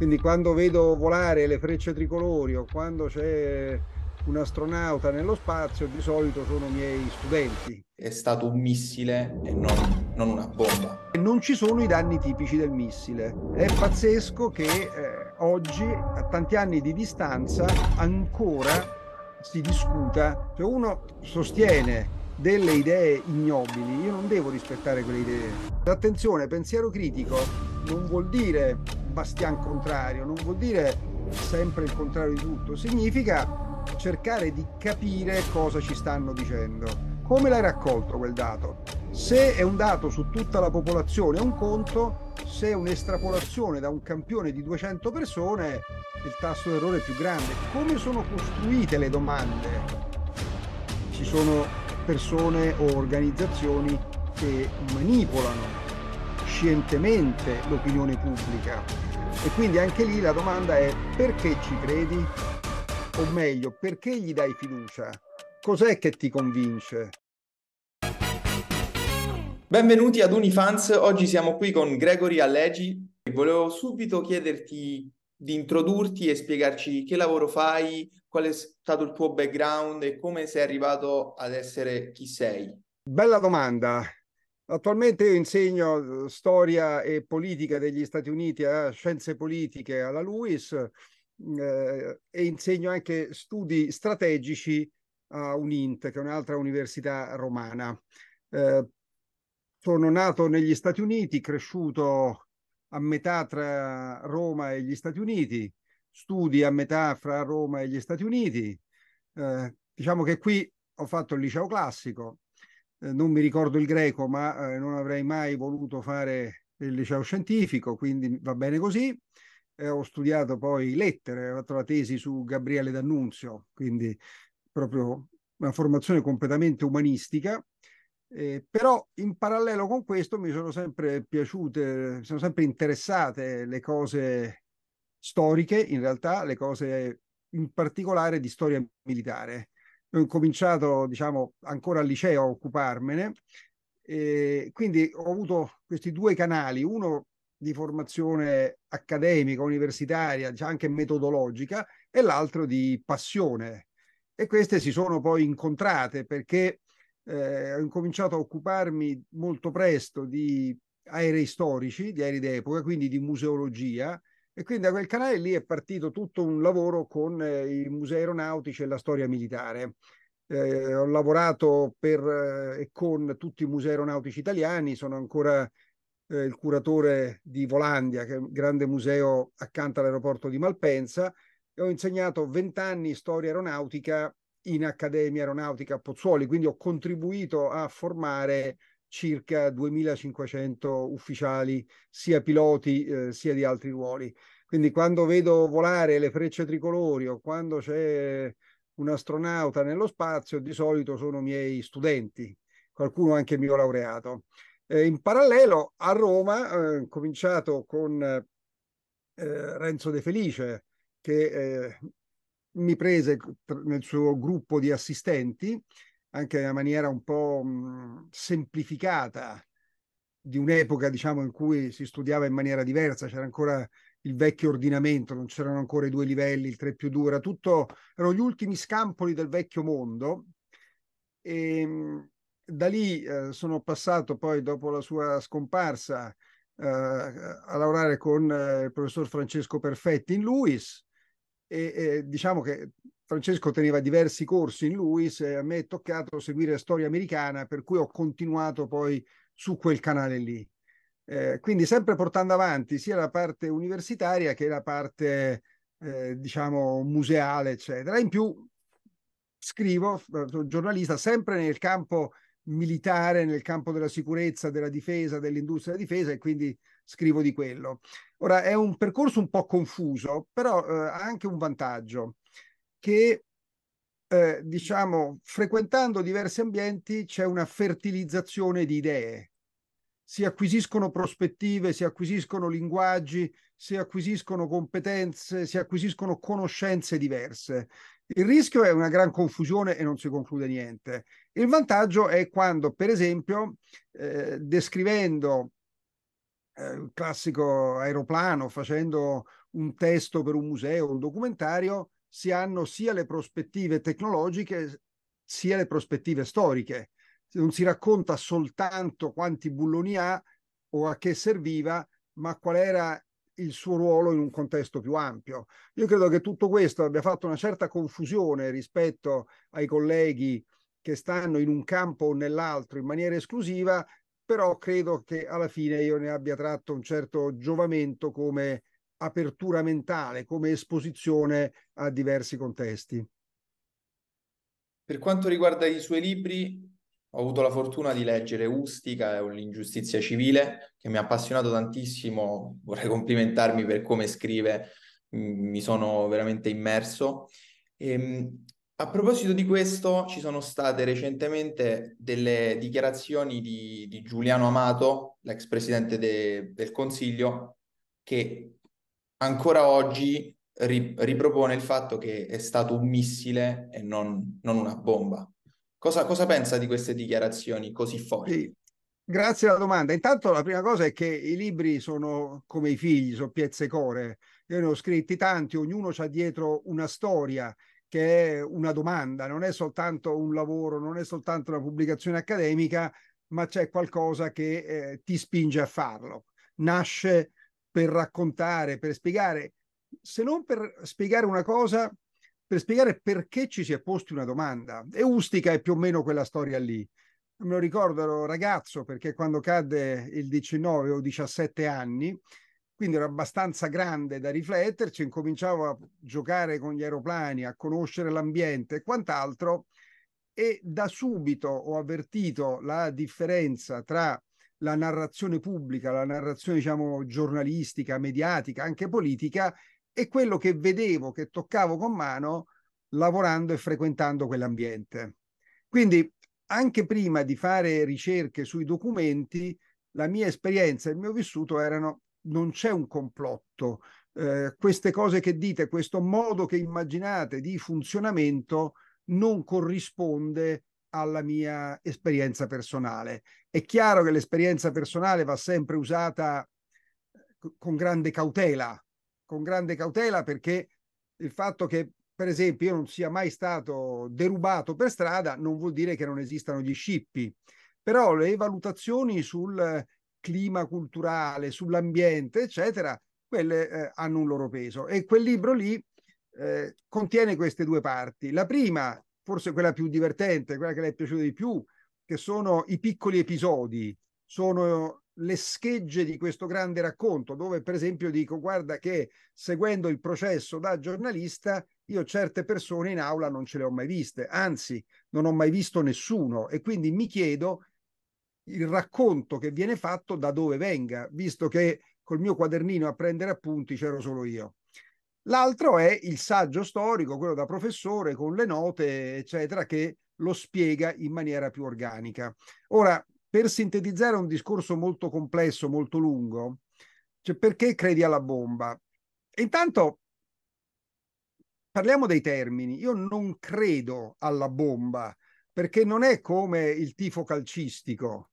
Quindi quando vedo volare le frecce tricolori o quando c'è un astronauta nello spazio, di solito sono miei studenti. È stato un missile e non, non una bomba. Non ci sono i danni tipici del missile. È pazzesco che eh, oggi, a tanti anni di distanza, ancora si discuta. Se cioè, uno sostiene delle idee ignobili, io non devo rispettare quelle idee. Attenzione, pensiero critico non vuol dire bastian contrario, non vuol dire sempre il contrario di tutto, significa cercare di capire cosa ci stanno dicendo. Come l'hai raccolto quel dato? Se è un dato su tutta la popolazione è un conto, se è un'estrapolazione da un campione di 200 persone il tasso d'errore è più grande. Come sono costruite le domande? Ci sono persone o organizzazioni che manipolano scientemente l'opinione pubblica. E quindi anche lì la domanda è perché ci credi? O meglio, perché gli dai fiducia? Cos'è che ti convince? Benvenuti ad Unifans, oggi siamo qui con Gregory Allegi. Volevo subito chiederti di introdurti e spiegarci che lavoro fai, qual è stato il tuo background e come sei arrivato ad essere chi sei? Bella domanda. Attualmente io insegno eh, storia e politica degli Stati Uniti a eh, scienze politiche alla Lewis mm, eh, e insegno anche studi strategici a UNINT, che è un'altra università romana. Eh, sono nato negli Stati Uniti, cresciuto a metà tra Roma e gli Stati Uniti, studi a metà fra Roma e gli Stati Uniti. Eh, diciamo che qui ho fatto il liceo classico, eh, non mi ricordo il greco, ma eh, non avrei mai voluto fare il liceo scientifico, quindi va bene così. Eh, ho studiato poi lettere, ho fatto la tesi su Gabriele D'Annunzio, quindi proprio una formazione completamente umanistica. Eh, però in parallelo con questo mi sono sempre piaciute, sono sempre interessate le cose storiche, in realtà le cose in particolare di storia militare. Ho cominciato, diciamo, ancora al liceo a occuparmene, e quindi ho avuto questi due canali, uno di formazione accademica, universitaria, diciamo anche metodologica, e l'altro di passione. E queste si sono poi incontrate perché eh, ho incominciato a occuparmi molto presto di aerei storici, di aerei d'epoca, quindi di museologia, e quindi da quel canale lì è partito tutto un lavoro con eh, i musei aeronautici e la storia militare. Eh, ho lavorato per eh, e con tutti i musei aeronautici italiani, sono ancora eh, il curatore di Volandia, che è un grande museo accanto all'aeroporto di Malpensa, e ho insegnato vent'anni storia aeronautica in Accademia Aeronautica a Pozzuoli, quindi ho contribuito a formare circa 2500 ufficiali, sia piloti eh, sia di altri ruoli. Quindi quando vedo volare le frecce tricolori o quando c'è un astronauta nello spazio, di solito sono miei studenti, qualcuno anche mio laureato. Eh, in parallelo a Roma eh, ho eh, cominciato con eh, Renzo De Felice che eh, mi prese nel suo gruppo di assistenti anche in una maniera un po' mhmm, semplificata di un'epoca, diciamo, in cui si studiava in maniera diversa, c'era ancora il vecchio ordinamento, non c'erano ancora i due livelli, il 3 più 2, era tutto, erano gli ultimi scampoli del vecchio mondo. E mhmm, da lì eh, sono passato poi, dopo la sua scomparsa, eh, a lavorare con eh, il professor Francesco Perfetti in Luis e diciamo che Francesco teneva diversi corsi in Luis e a me è toccato seguire storia americana, per cui ho continuato poi su quel canale lì. Eh, quindi sempre portando avanti sia la parte universitaria che la parte, eh, diciamo, museale, eccetera. In più scrivo, eh, sono giornalista, sempre nel campo militare, nel campo della sicurezza, della difesa, dell'industria della difesa e quindi scrivo di quello. Ora è un percorso un po' confuso, però eh, ha anche un vantaggio che eh, diciamo, frequentando diversi ambienti c'è una fertilizzazione di idee. Si acquisiscono prospettive, si acquisiscono linguaggi, si acquisiscono competenze, si acquisiscono conoscenze diverse. Il rischio è una gran confusione e non si conclude niente. Il vantaggio è quando, per esempio, eh, descrivendo eh, il classico aeroplano, facendo un testo per un museo, un documentario, si hanno sia le prospettive tecnologiche sia le prospettive storiche. Non si racconta soltanto quanti bulloni ha o a che serviva, ma qual era il suo ruolo in un contesto più ampio. Io credo che tutto questo abbia fatto una certa confusione rispetto ai colleghi che stanno in un campo o nell'altro in maniera esclusiva, però credo che alla fine io ne abbia tratto un certo giovamento come apertura mentale, come esposizione a diversi contesti. Per quanto riguarda i suoi libri, ho avuto la fortuna di leggere Ustica e un'ingiustizia civile, che mi ha appassionato tantissimo, vorrei complimentarmi per come scrive, mi sono veramente immerso. E, ehm, a proposito di questo, ci sono state recentemente delle dichiarazioni di, di Giuliano Amato, l'ex presidente de, del Consiglio, che ancora oggi ri- ripropone il fatto che è stato un missile e non, non una bomba. Cosa, cosa, pensa di queste dichiarazioni così forti? Sì. Grazie alla domanda. Intanto la prima cosa è che i libri sono come i figli, sono piezze core. Io ne ho scritti tanti, ognuno c'ha dietro una storia che è una domanda, non è soltanto un lavoro, non è soltanto una pubblicazione accademica, ma c'è qualcosa che eh, ti spinge a farlo. Nasce per raccontare, per spiegare, se non per spiegare una cosa, per spiegare perché ci si è posti una domanda. E Ustica è più o meno quella storia lì. Me lo ricordo, ero ragazzo perché quando cadde il 19 o 17 anni, quindi ero abbastanza grande da rifletterci, incominciavo a giocare con gli aeroplani, a conoscere l'ambiente e quant'altro, e da subito ho avvertito la differenza tra la narrazione pubblica, la narrazione diciamo giornalistica, mediatica, anche politica, e quello che vedevo, che toccavo con mano lavorando e frequentando quell'ambiente. Quindi anche prima di fare ricerche sui documenti, la mia esperienza e il mio vissuto erano non c'è un complotto. Eh, queste cose che dite, questo modo che immaginate di funzionamento non corrisponde alla mia esperienza personale. È chiaro che l'esperienza personale va sempre usata eh, con grande cautela, con grande cautela perché il fatto che per esempio io non sia mai stato derubato per strada non vuol dire che non esistano gli scippi, però le valutazioni sul clima culturale, sull'ambiente, eccetera, quelle eh, hanno un loro peso e quel libro lì eh, contiene queste due parti. La prima forse quella più divertente, quella che le è piaciuta di più, che sono i piccoli episodi, sono le schegge di questo grande racconto, dove per esempio dico guarda che seguendo il processo da giornalista io certe persone in aula non ce le ho mai viste, anzi non ho mai visto nessuno e quindi mi chiedo il racconto che viene fatto da dove venga, visto che col mio quadernino a prendere appunti c'ero solo io. L'altro è il saggio storico, quello da professore con le note, eccetera, che lo spiega in maniera più organica. Ora, per sintetizzare un discorso molto complesso, molto lungo, cioè perché credi alla bomba? Intanto parliamo dei termini. Io non credo alla bomba perché non è come il tifo calcistico,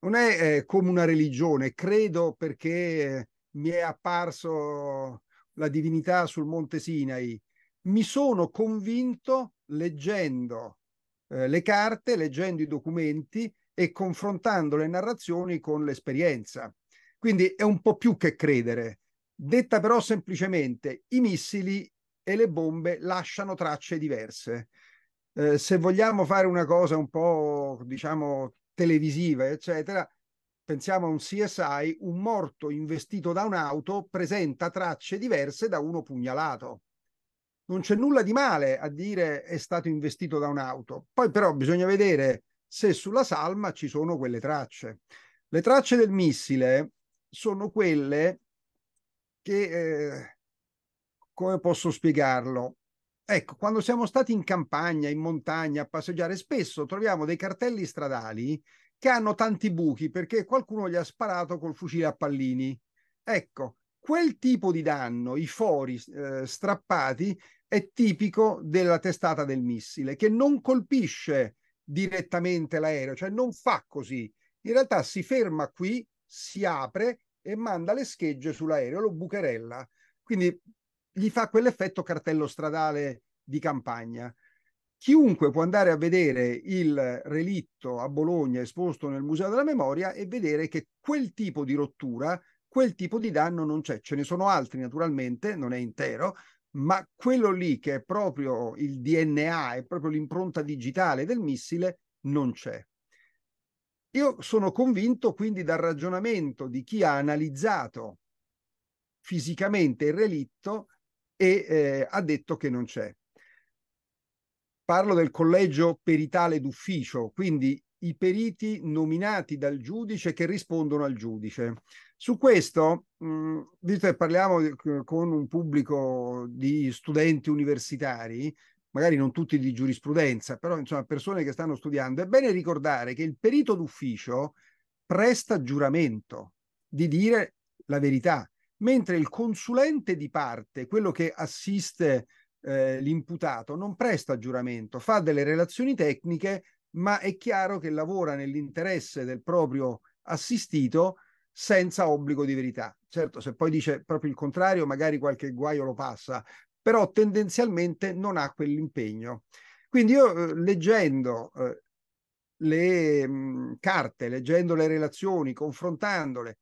non è eh, come una religione. Credo perché eh, mi è apparso la divinità sul monte Sinai, mi sono convinto leggendo eh, le carte, leggendo i documenti e confrontando le narrazioni con l'esperienza. Quindi è un po' più che credere. Detta però semplicemente, i missili e le bombe lasciano tracce diverse. Eh, se vogliamo fare una cosa un po', diciamo, televisiva, eccetera, pensiamo a un CSI, un morto investito da un'auto presenta tracce diverse da uno pugnalato. Non c'è nulla di male a dire è stato investito da un'auto, poi però bisogna vedere se sulla salma ci sono quelle tracce. Le tracce del missile sono quelle che, eh, come posso spiegarlo? Ecco, quando siamo stati in campagna, in montagna, a passeggiare, spesso troviamo dei cartelli stradali che hanno tanti buchi perché qualcuno gli ha sparato col fucile a pallini. Ecco, quel tipo di danno, i fori eh, strappati, è tipico della testata del missile, che non colpisce direttamente l'aereo, cioè non fa così. In realtà si ferma qui, si apre e manda le schegge sull'aereo, lo bucherella. Quindi gli fa quell'effetto cartello stradale di campagna chiunque può andare a vedere il relitto a Bologna esposto nel Museo della Memoria e vedere che quel tipo di rottura, quel tipo di danno non c'è. Ce ne sono altri naturalmente, non è intero, ma quello lì che è proprio il DNA, è proprio l'impronta digitale del missile, non c'è. Io sono convinto quindi dal ragionamento di chi ha analizzato fisicamente il relitto e eh, ha detto che non c'è. Parlo del collegio peritale d'ufficio, quindi i periti nominati dal giudice che rispondono al giudice. Su questo, mm, visto che parliamo eh, con un pubblico di studenti universitari, magari non tutti di giurisprudenza, però insomma persone che stanno studiando, è bene ricordare che il perito d'ufficio presta giuramento di dire la verità, mentre il consulente di parte, quello che assiste eh, l'imputato non presta giuramento, fa delle relazioni tecniche, ma è chiaro che lavora nell'interesse del proprio assistito senza obbligo di verità. Certo, se poi dice proprio il contrario, magari qualche guaio lo passa, però tendenzialmente non ha quell'impegno. Quindi io eh, leggendo eh, le mm, carte, leggendo le relazioni, confrontandole,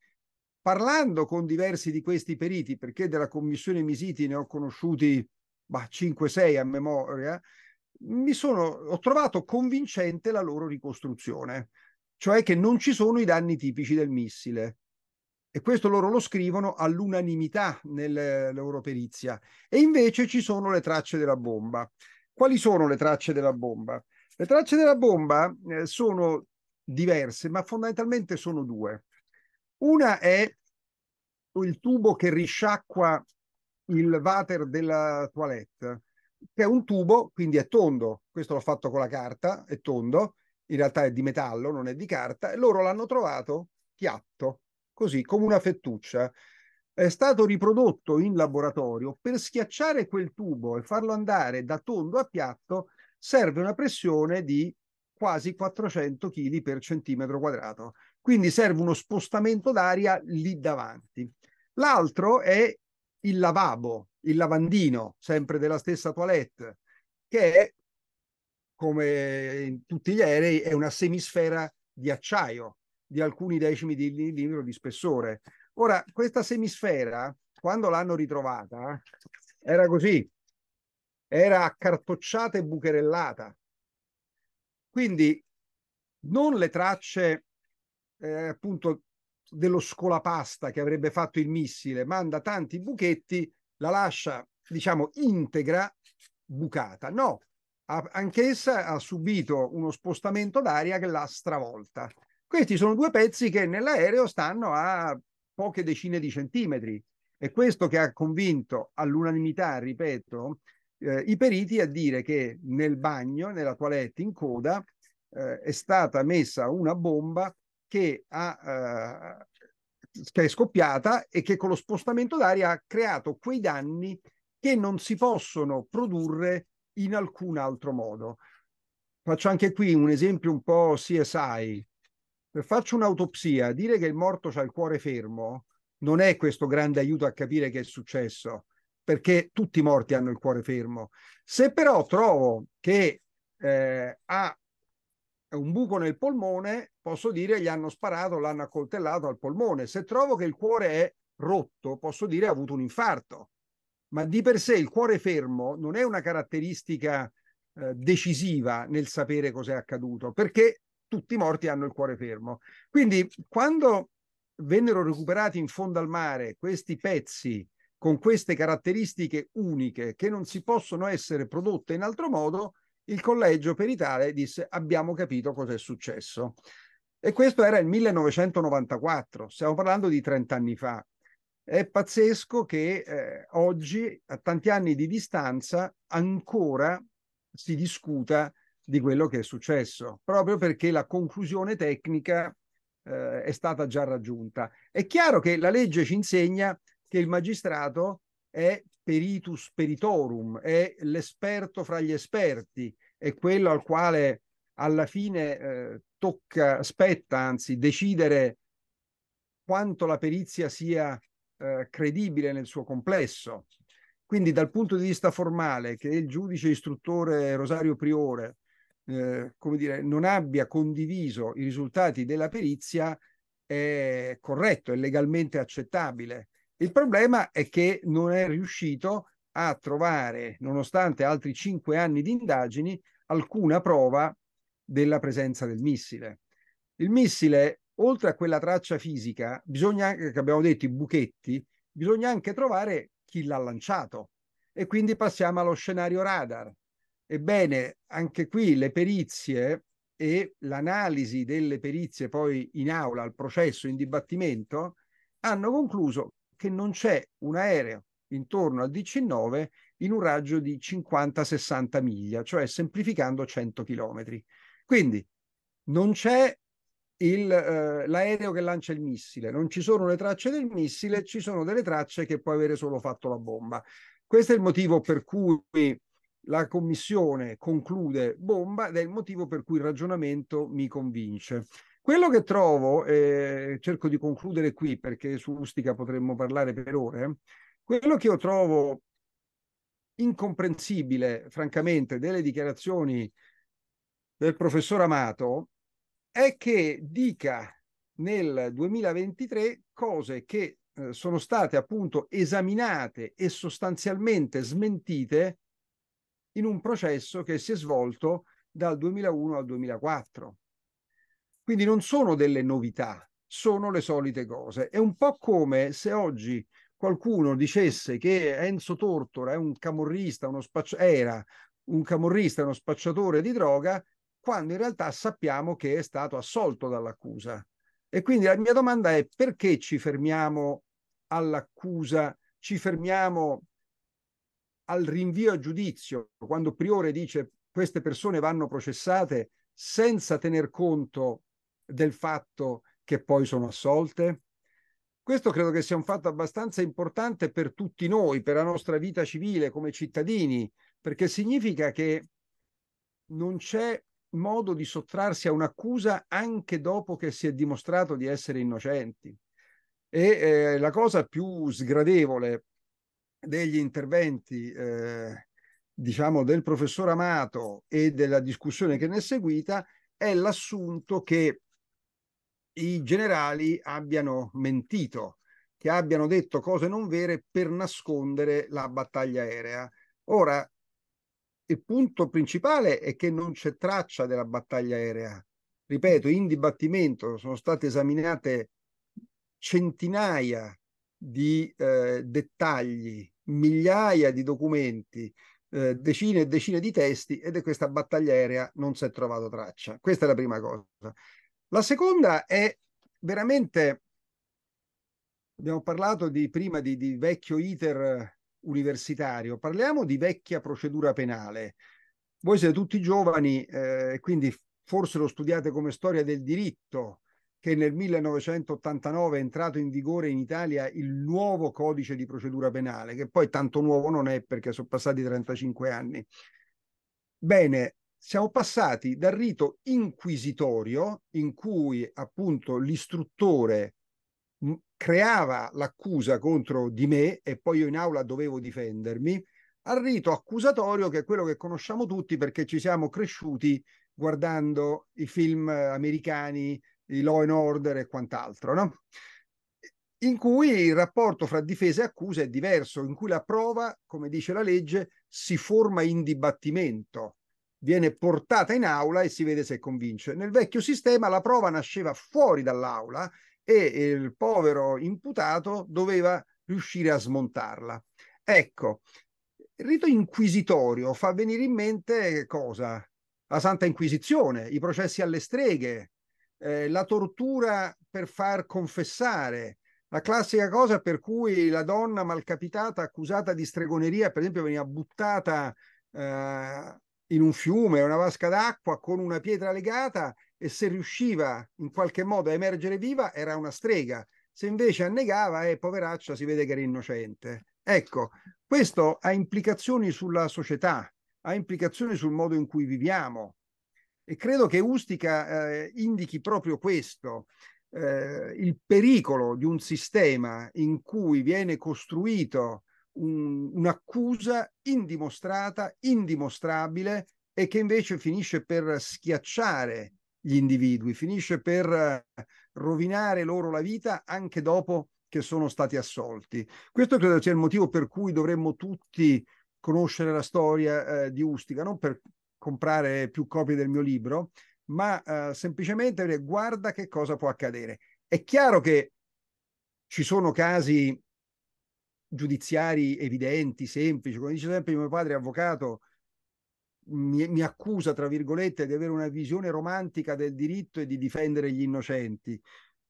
parlando con diversi di questi periti, perché della commissione Misiti ne ho conosciuti 5-6 a memoria, mi sono, ho trovato convincente la loro ricostruzione, cioè che non ci sono i danni tipici del missile. E questo loro lo scrivono all'unanimità nella loro perizia. E invece ci sono le tracce della bomba. Quali sono le tracce della bomba? Le tracce della bomba eh, sono diverse, ma fondamentalmente sono due. Una è il tubo che risciacqua il water della toilette, che è un tubo, quindi è tondo. Questo l'ho fatto con la carta, è tondo, in realtà è di metallo, non è di carta, e loro l'hanno trovato piatto, così come una fettuccia. È stato riprodotto in laboratorio per schiacciare quel tubo e farlo andare da tondo a piatto serve una pressione di quasi 400 kg per centimetro quadrato. Quindi serve uno spostamento d'aria lì davanti. L'altro è il lavabo, il lavandino, sempre della stessa toilette, che è, come in tutti gli aerei, è una semisfera di acciaio di alcuni decimi di millimetro di spessore. Ora, questa semisfera, quando l'hanno ritrovata, era così, era accartocciata e bucherellata. Quindi non le tracce eh, appunto dello scolapasta che avrebbe fatto il missile, manda tanti buchetti, la lascia, diciamo, integra, bucata. No, anch'essa ha subito uno spostamento d'aria che l'ha stravolta. Questi sono due pezzi che nell'aereo stanno a poche decine di centimetri. E questo che ha convinto all'unanimità, ripeto, eh, i periti a dire che nel bagno, nella toilette in coda, eh, è stata messa una bomba che, ha, eh, che è scoppiata e che con lo spostamento d'aria ha creato quei danni che non si possono produrre in alcun altro modo. Faccio anche qui un esempio un po' CSI. Faccio un'autopsia, dire che il morto ha il cuore fermo non è questo grande aiuto a capire che è successo, perché tutti i morti hanno il cuore fermo. Se però trovo che eh, ha un buco nel polmone, posso dire gli hanno sparato, l'hanno accoltellato al polmone. Se trovo che il cuore è rotto, posso dire ha avuto un infarto. Ma di per sé il cuore fermo non è una caratteristica eh, decisiva nel sapere cos'è accaduto, perché tutti i morti hanno il cuore fermo. Quindi quando vennero recuperati in fondo al mare questi pezzi con queste caratteristiche uniche che non si possono essere prodotte in altro modo, il collegio peritale disse abbiamo capito cosa è successo. E questo era il 1994, stiamo parlando di 30 anni fa. È pazzesco che eh, oggi, a tanti anni di distanza, ancora si discuta di quello che è successo, proprio perché la conclusione tecnica eh, è stata già raggiunta. È chiaro che la legge ci insegna che il magistrato è peritus peritorum, è l'esperto fra gli esperti, è quello al quale alla fine eh, tocca, spetta anzi, decidere quanto la perizia sia eh, credibile nel suo complesso. Quindi dal punto di vista formale che il giudice istruttore Rosario Priore eh, come dire, non abbia condiviso i risultati della perizia è corretto, è legalmente accettabile. Il problema è che non è riuscito a trovare, nonostante altri cinque anni di indagini, alcuna prova della presenza del missile. Il missile, oltre a quella traccia fisica, bisogna anche, che abbiamo detto, i buchetti, bisogna anche trovare chi l'ha lanciato. E quindi passiamo allo scenario radar. Ebbene, anche qui le perizie e l'analisi delle perizie poi in aula, al processo, in dibattimento, hanno concluso che non c'è un aereo intorno al DC-9 in un raggio di 50-60 miglia, cioè semplificando 100 km. Quindi non c'è il, eh, l'aereo che lancia il missile, non ci sono le tracce del missile, ci sono delle tracce che può avere solo fatto la bomba. Questo è il motivo per cui la commissione conclude bomba ed è il motivo per cui il ragionamento mi convince. Quello che trovo, eh, cerco di concludere qui perché su Ustica potremmo parlare per ore, quello che io trovo incomprensibile, francamente, delle dichiarazioni del professor Amato è che dica nel 2023 cose che eh, sono state appunto esaminate e sostanzialmente smentite in un processo che si è svolto dal 2001 al 2004. Quindi non sono delle novità, sono le solite cose. È un po' come se oggi qualcuno dicesse che Enzo Tortora è un camorrista, uno spacci- era un camorrista, uno spacciatore di droga, quando in realtà sappiamo che è stato assolto dall'accusa. E quindi la mia domanda è perché ci fermiamo all'accusa, ci fermiamo al rinvio a giudizio, quando Priore dice queste persone vanno processate senza tener conto del fatto che poi sono assolte? Questo credo che sia un fatto abbastanza importante per tutti noi, per la nostra vita civile come cittadini, perché significa che non c'è modo di sottrarsi a un'accusa anche dopo che si è dimostrato di essere innocenti. E eh, la cosa più sgradevole degli interventi, eh, diciamo, del professor Amato e della discussione che ne è seguita è l'assunto che i generali abbiano mentito, che abbiano detto cose non vere per nascondere la battaglia aerea. Ora, il punto principale è che non c'è traccia della battaglia aerea. Ripeto, in dibattimento sono state esaminate centinaia di eh, dettagli, migliaia di documenti, eh, decine e decine di testi ed è questa battaglia aerea non si è trovata traccia. Questa è la prima cosa. La seconda è veramente, abbiamo parlato di, prima di, di vecchio iter universitario, parliamo di vecchia procedura penale. Voi siete tutti giovani, eh, quindi forse lo studiate come storia del diritto, che nel 1989 è entrato in vigore in Italia il nuovo codice di procedura penale, che poi tanto nuovo non è perché sono passati 35 anni. Bene, siamo passati dal rito inquisitorio, in cui appunto l'istruttore creava l'accusa contro di me e poi io in aula dovevo difendermi, al rito accusatorio che è quello che conosciamo tutti perché ci siamo cresciuti guardando i film americani, i Law and Order e quant'altro, no? in cui il rapporto fra difesa e accusa è diverso, in cui la prova, come dice la legge, si forma in dibattimento viene portata in aula e si vede se convince. Nel vecchio sistema la prova nasceva fuori dall'aula e il povero imputato doveva riuscire a smontarla. Ecco, il rito inquisitorio fa venire in mente cosa? La Santa Inquisizione, i processi alle streghe, eh, la tortura per far confessare, la classica cosa per cui la donna malcapitata accusata di stregoneria, per esempio, veniva buttata eh, in un fiume, una vasca d'acqua con una pietra legata e se riusciva in qualche modo a emergere viva era una strega, se invece annegava e eh, poveraccia si vede che era innocente. Ecco, questo ha implicazioni sulla società, ha implicazioni sul modo in cui viviamo e credo che Ustica eh, indichi proprio questo, eh, il pericolo di un sistema in cui viene costruito un'accusa indimostrata, indimostrabile e che invece finisce per schiacciare gli individui, finisce per eh, rovinare loro la vita anche dopo che sono stati assolti. Questo credo sia il motivo per cui dovremmo tutti conoscere la storia eh, di Ustica, non per comprare più copie del mio libro, ma eh, semplicemente guarda che cosa può accadere. È chiaro che ci sono casi giudiziari evidenti, semplici. Come dice sempre mio padre, avvocato, mi, mi, accusa, tra virgolette, di avere una visione romantica del diritto e di difendere gli innocenti.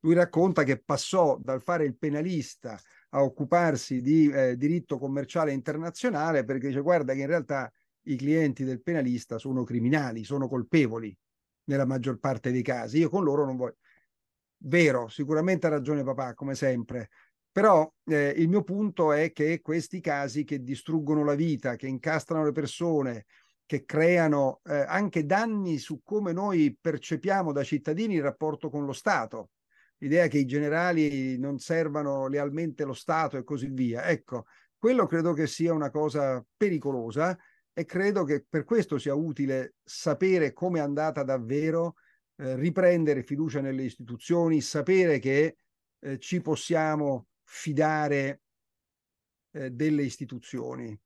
Lui racconta che passò dal fare il penalista a occuparsi di eh, diritto commerciale internazionale perché dice guarda che in realtà i clienti del penalista sono criminali, sono colpevoli nella maggior parte dei casi. Io con loro non voglio. Vero, sicuramente ha ragione papà, come sempre, però eh, il mio punto è che questi casi che distruggono la vita, che incastrano le persone, che creano eh, anche danni su come noi percepiamo da cittadini il rapporto con lo Stato, l'idea che i generali non servano lealmente lo Stato e così via. Ecco, quello credo che sia una cosa pericolosa e credo che per questo sia utile sapere come è andata davvero, eh, riprendere fiducia nelle istituzioni, sapere che eh, ci possiamo fidare eh, delle istituzioni.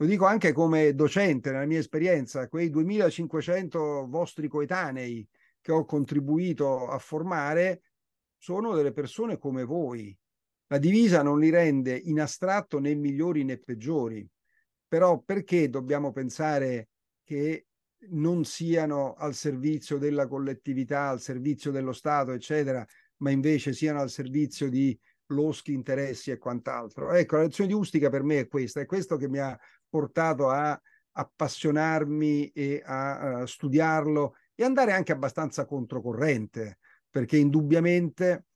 Lo dico anche come docente, nella mia esperienza, quei 2500 vostri coetanei che ho contribuito a formare sono delle persone come voi. La divisa non li rende in astratto né migliori né peggiori, però perché dobbiamo pensare che non siano al servizio della collettività, al servizio dello Stato, eccetera, ma invece siano al servizio di loschi interessi e quant'altro. Ecco, la lezione di Ustica per me è questa, è questo che mi ha portato a appassionarmi e a, a eh, studiarlo e andare anche abbastanza controcorrente, perché indubbiamente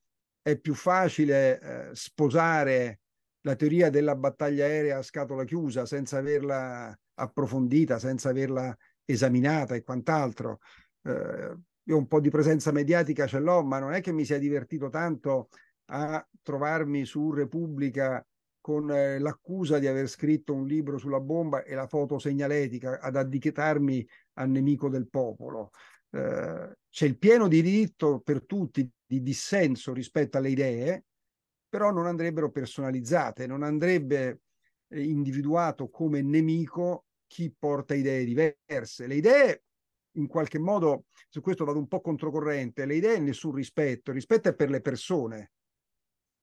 è più facile eh, sposare la teoria della battaglia aerea a scatola chiusa senza averla approfondita, senza averla esaminata e quant'altro. Eh, io un po' di presenza mediatica ce l'ho, ma non è che mi sia divertito tanto a trovarmi su Repubblica con eh, l'accusa di aver scritto un libro sulla bomba e la foto segnaletica, ad addichetarmi al nemico del popolo. Eh, c'è il pieno diritto per tutti di dissenso rispetto alle idee, però non andrebbero personalizzate, non andrebbe eh, individuato come nemico chi porta idee diverse. Le idee, in qualche modo, su questo vado un po' controcorrente, le idee nessun rispetto, il rispetto è per le persone.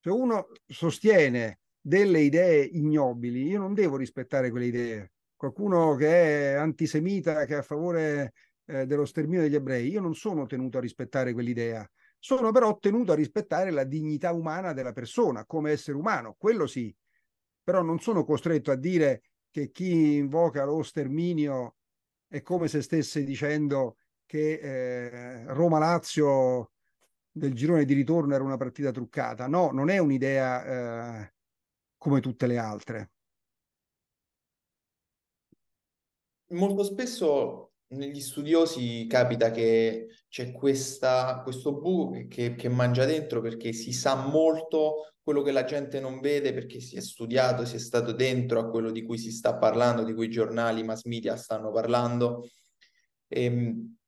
Se cioè, uno sostiene delle idee ignobili, io non devo rispettare quelle idee. Qualcuno che è antisemita, che è a favore eh, dello sterminio degli ebrei, io non sono tenuto a rispettare quell'idea. Sono però tenuto a rispettare la dignità umana della persona come essere umano, quello sì. Però non sono costretto a dire che chi invoca lo sterminio è come se stesse dicendo che eh, Roma-Lazio del girone di ritorno era una partita truccata. No, non è un'idea eh, come tutte le altre. Molto spesso negli studiosi capita che c'è questa, questo buco che, che mangia dentro perché si sa molto quello che la gente non vede perché si è studiato, si è stato dentro a quello di cui si sta parlando, di cui i giornali, i mass media stanno parlando. E, ehm,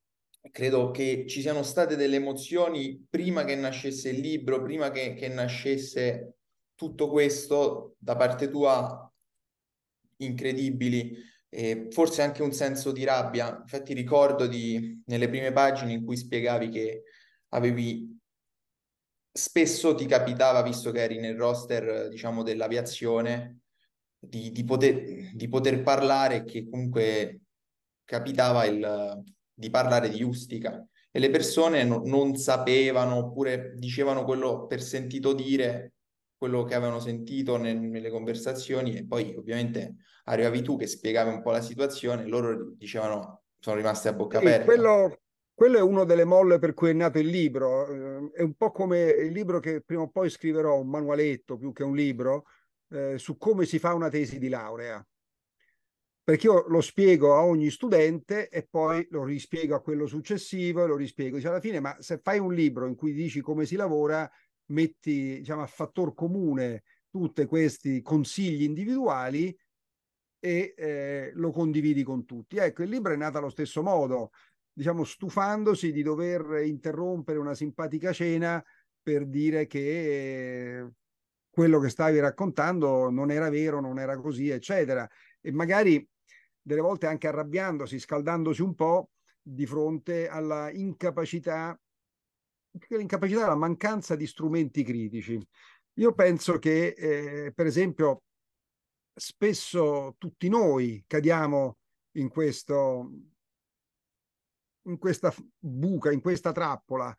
credo che ci siano state delle emozioni prima che nascesse il libro, prima che, che nascesse tutto questo da parte tua incredibili, eh, forse anche un senso di rabbia. Infatti ricordo di, nelle prime pagine in cui spiegavi che avevi spesso ti capitava, visto che eri nel roster, diciamo, dell'aviazione, di, di, poter, di poter parlare che comunque capitava il di parlare di Ustica e le persone no, non sapevano oppure dicevano quello per sentito dire, quello che avevano sentito nel, nelle conversazioni e poi ovviamente arrivavi tu che spiegavi un po' la situazione, loro dicevano sono rimaste a bocca aperta. Quello, quello è uno delle molle per cui è nato il libro, eh, è un po' come il libro che prima o poi scriverò, un manualetto più che un libro, eh, su come si fa una tesi di laurea perché io lo spiego a ogni studente e poi lo rispiego a quello successivo e lo rispiego. Dice, alla fine, ma se fai un libro in cui dici come si lavora, metti diciamo, a fattor comune tutti questi consigli individuali e eh, lo condividi con tutti. Ecco, il libro è nato allo stesso modo, diciamo stufandosi di dover interrompere una simpatica cena per dire che eh, quello che stavi raccontando non era vero, non era così, eccetera e magari delle volte anche arrabbiandosi, scaldandosi un po' di fronte alla incapacità, l'incapacità, alla mancanza di strumenti critici. Io penso che, eh, per esempio, spesso tutti noi cadiamo in questo in questa buca, in questa trappola,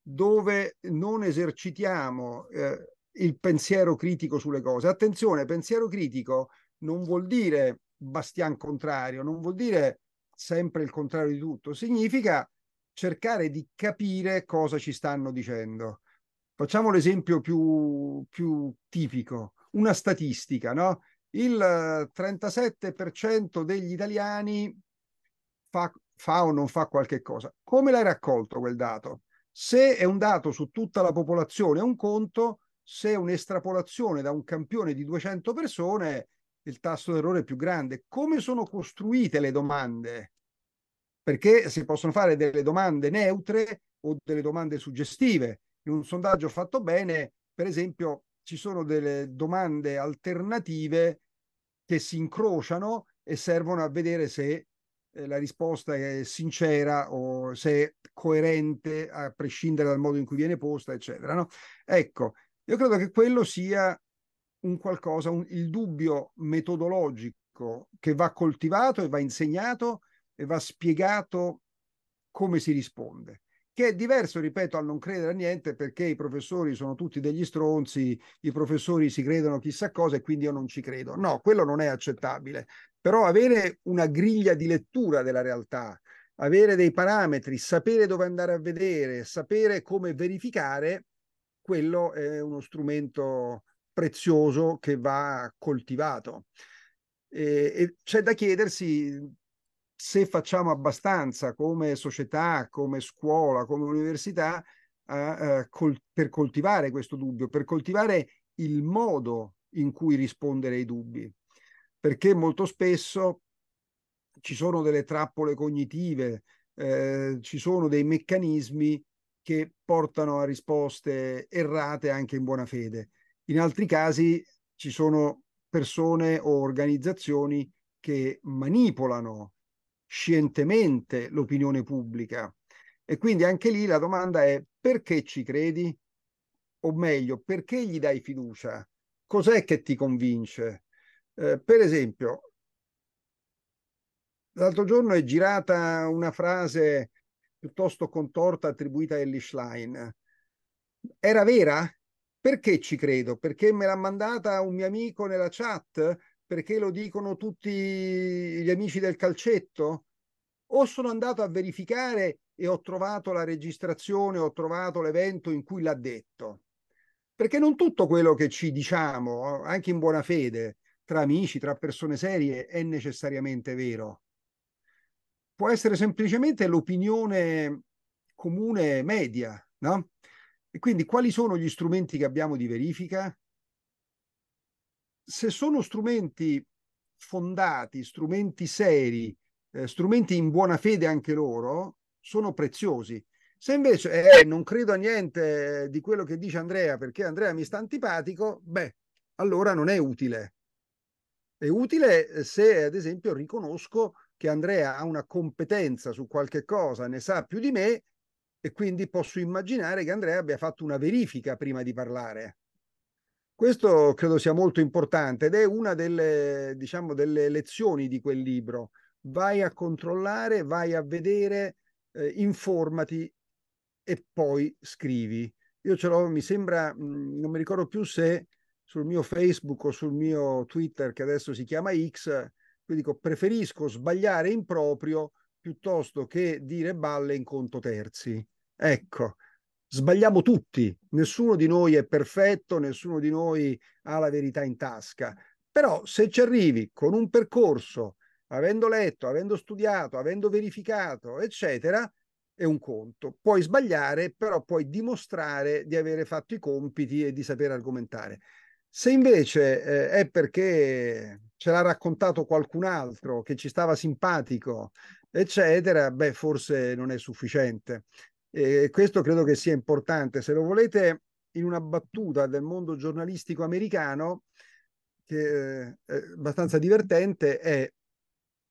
dove non esercitiamo eh, il pensiero critico sulle cose. Attenzione, pensiero critico non vuol dire bastian contrario, non vuol dire sempre il contrario di tutto, significa cercare di capire cosa ci stanno dicendo. Facciamo l'esempio più, più tipico, una statistica, no? Il 37% eh, degli italiani fa, fa o non fa qualche cosa. Come l'hai raccolto quel dato? Se è un dato su tutta la popolazione è un conto, se è un'estrapolazione da un campione di 200 persone il tasso d'errore più grande. Come sono costruite le domande? Perché si possono fare delle domande neutre o delle domande suggestive. In un sondaggio fatto bene, per esempio, ci sono delle domande alternative che si incrociano e servono a vedere se eh, la risposta è sincera o se è coerente a prescindere dal modo in cui viene posta, eccetera. No? Ecco, io credo che quello sia un qualcosa, un, il dubbio metodologico che va coltivato e va insegnato e va spiegato come si risponde che è diverso, ripeto, al non credere a niente perché i professori sono tutti degli stronzi, i professori si credono chissà cosa e quindi io non ci credo. No, quello non è accettabile. Però avere una griglia di lettura della realtà, avere dei parametri, sapere dove andare a vedere, sapere come verificare, quello è uno strumento prezioso che va coltivato. E, e c'è da chiedersi se facciamo abbastanza come società, come scuola, come università a, a, eh, col, per coltivare questo dubbio, per coltivare il modo in cui rispondere ai dubbi, perché molto spesso ci sono delle trappole cognitive, eh, ci sono dei meccanismi che portano a risposte errate anche in buona fede. In altri casi ci sono persone o organizzazioni che manipolano scientemente l'opinione pubblica. E quindi anche lì la domanda è perché ci credi? O meglio, perché gli dai fiducia? Cos'è che ti convince? Eh, per esempio, l'altro giorno è girata una frase piuttosto contorta attribuita a Ellie Schlein. Era vera? Perché ci credo? Perché me l'ha mandata un mio amico nella chat? Perché lo dicono tutti gli amici del calcetto? O sono andato a verificare e ho trovato la registrazione, ho trovato l'evento in cui l'ha detto? Perché non tutto quello che ci diciamo, anche in buona fede, tra amici, tra persone serie, è necessariamente vero. Può essere semplicemente l'opinione comune media, no? E quindi quali sono gli strumenti che abbiamo di verifica? Se sono strumenti fondati, strumenti seri, eh, strumenti in buona fede anche loro, sono preziosi. Se invece eh, non credo a niente di quello che dice Andrea perché Andrea mi sta antipatico, beh, allora non è utile. È utile eh, se, ad esempio, riconosco che Andrea ha una competenza su qualche cosa, ne sa più di me e quindi posso immaginare che Andrea abbia fatto una verifica prima di parlare. Questo credo sia molto importante ed è una delle, diciamo, delle lezioni di quel libro. Vai a controllare, vai a vedere, eh, informati e poi scrivi. Io ce l'ho, mi sembra, mm, non mi ricordo più se sul mio Facebook o sul mio Twitter, che adesso si chiama X, quindi dico preferisco sbagliare in proprio piuttosto che dire balle in conto terzi. Ecco, sbagliamo tutti, nessuno di noi è perfetto, nessuno di noi ha la verità in tasca, però se ci arrivi con un percorso, avendo letto, avendo studiato, avendo verificato, eccetera, è un conto. Puoi sbagliare, però puoi dimostrare di avere fatto i compiti e di sapere argomentare. Se invece eh, è perché ce l'ha raccontato qualcun altro che ci stava simpatico, eccetera, beh, forse non è sufficiente. E questo credo che sia importante. Se lo volete, in una battuta del mondo giornalistico americano, che è eh, eh, abbastanza divertente, è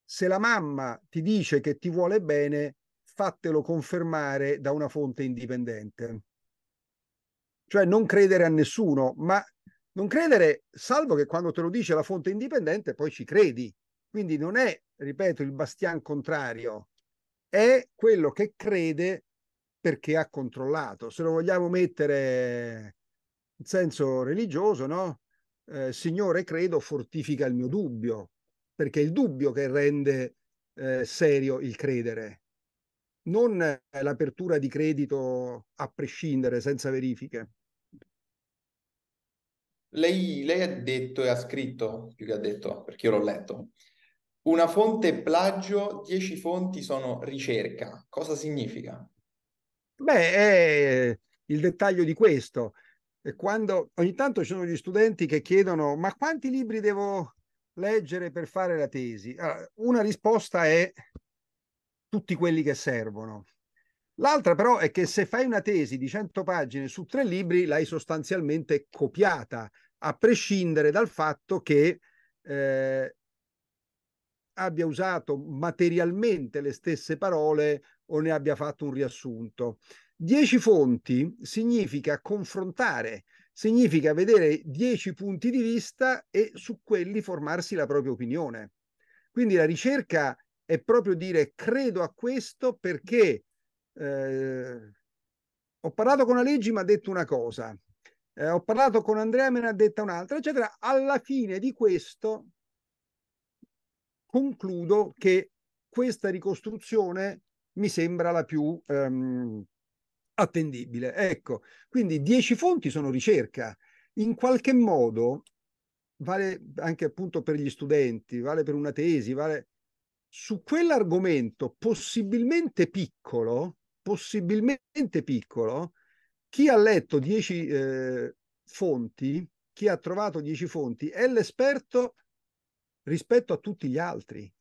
se la mamma ti dice che ti vuole bene, fatelo confermare da una fonte indipendente. Cioè non credere a nessuno, ma non credere, salvo che quando te lo dice la fonte indipendente, poi ci credi. Quindi non è, ripeto, il bastian contrario, è quello che crede perché ha controllato. Se lo vogliamo mettere in senso religioso, no? Eh, Signore, credo, fortifica il mio dubbio, perché è il dubbio che rende eh, serio il credere, non l'apertura di credito a prescindere, senza verifiche. Lei, lei, ha detto e ha scritto, più che ha detto, perché io l'ho letto, una fonte plagio, dieci fonti sono ricerca. Cosa significa? Beh, è il dettaglio di questo. Quando, ogni tanto ci sono gli studenti che chiedono ma quanti libri devo leggere per fare la tesi? Allora, una risposta è tutti quelli che servono. L'altra però è che se fai una tesi di 100 pagine su tre libri, l'hai sostanzialmente copiata, a prescindere dal fatto che eh, abbia usato materialmente le stesse parole o ne abbia fatto un riassunto. Dieci fonti significa confrontare, significa vedere dieci punti di vista e su quelli formarsi la propria opinione. Quindi la ricerca è proprio dire credo a questo perché eh, ho parlato con Aleggi mi ha detto una cosa, eh, ho parlato con Andrea me ne ha detta un'altra, eccetera. Alla fine di questo concludo che questa ricostruzione mi sembra la più ehm, attendibile. Ecco, quindi dieci fonti sono ricerca. In qualche modo, vale anche appunto per gli studenti, vale per una tesi, vale su quell'argomento possibilmente piccolo, possibilmente piccolo, chi ha letto 10 eh, fonti, chi ha trovato 10 fonti, è l'esperto rispetto a tutti gli altri,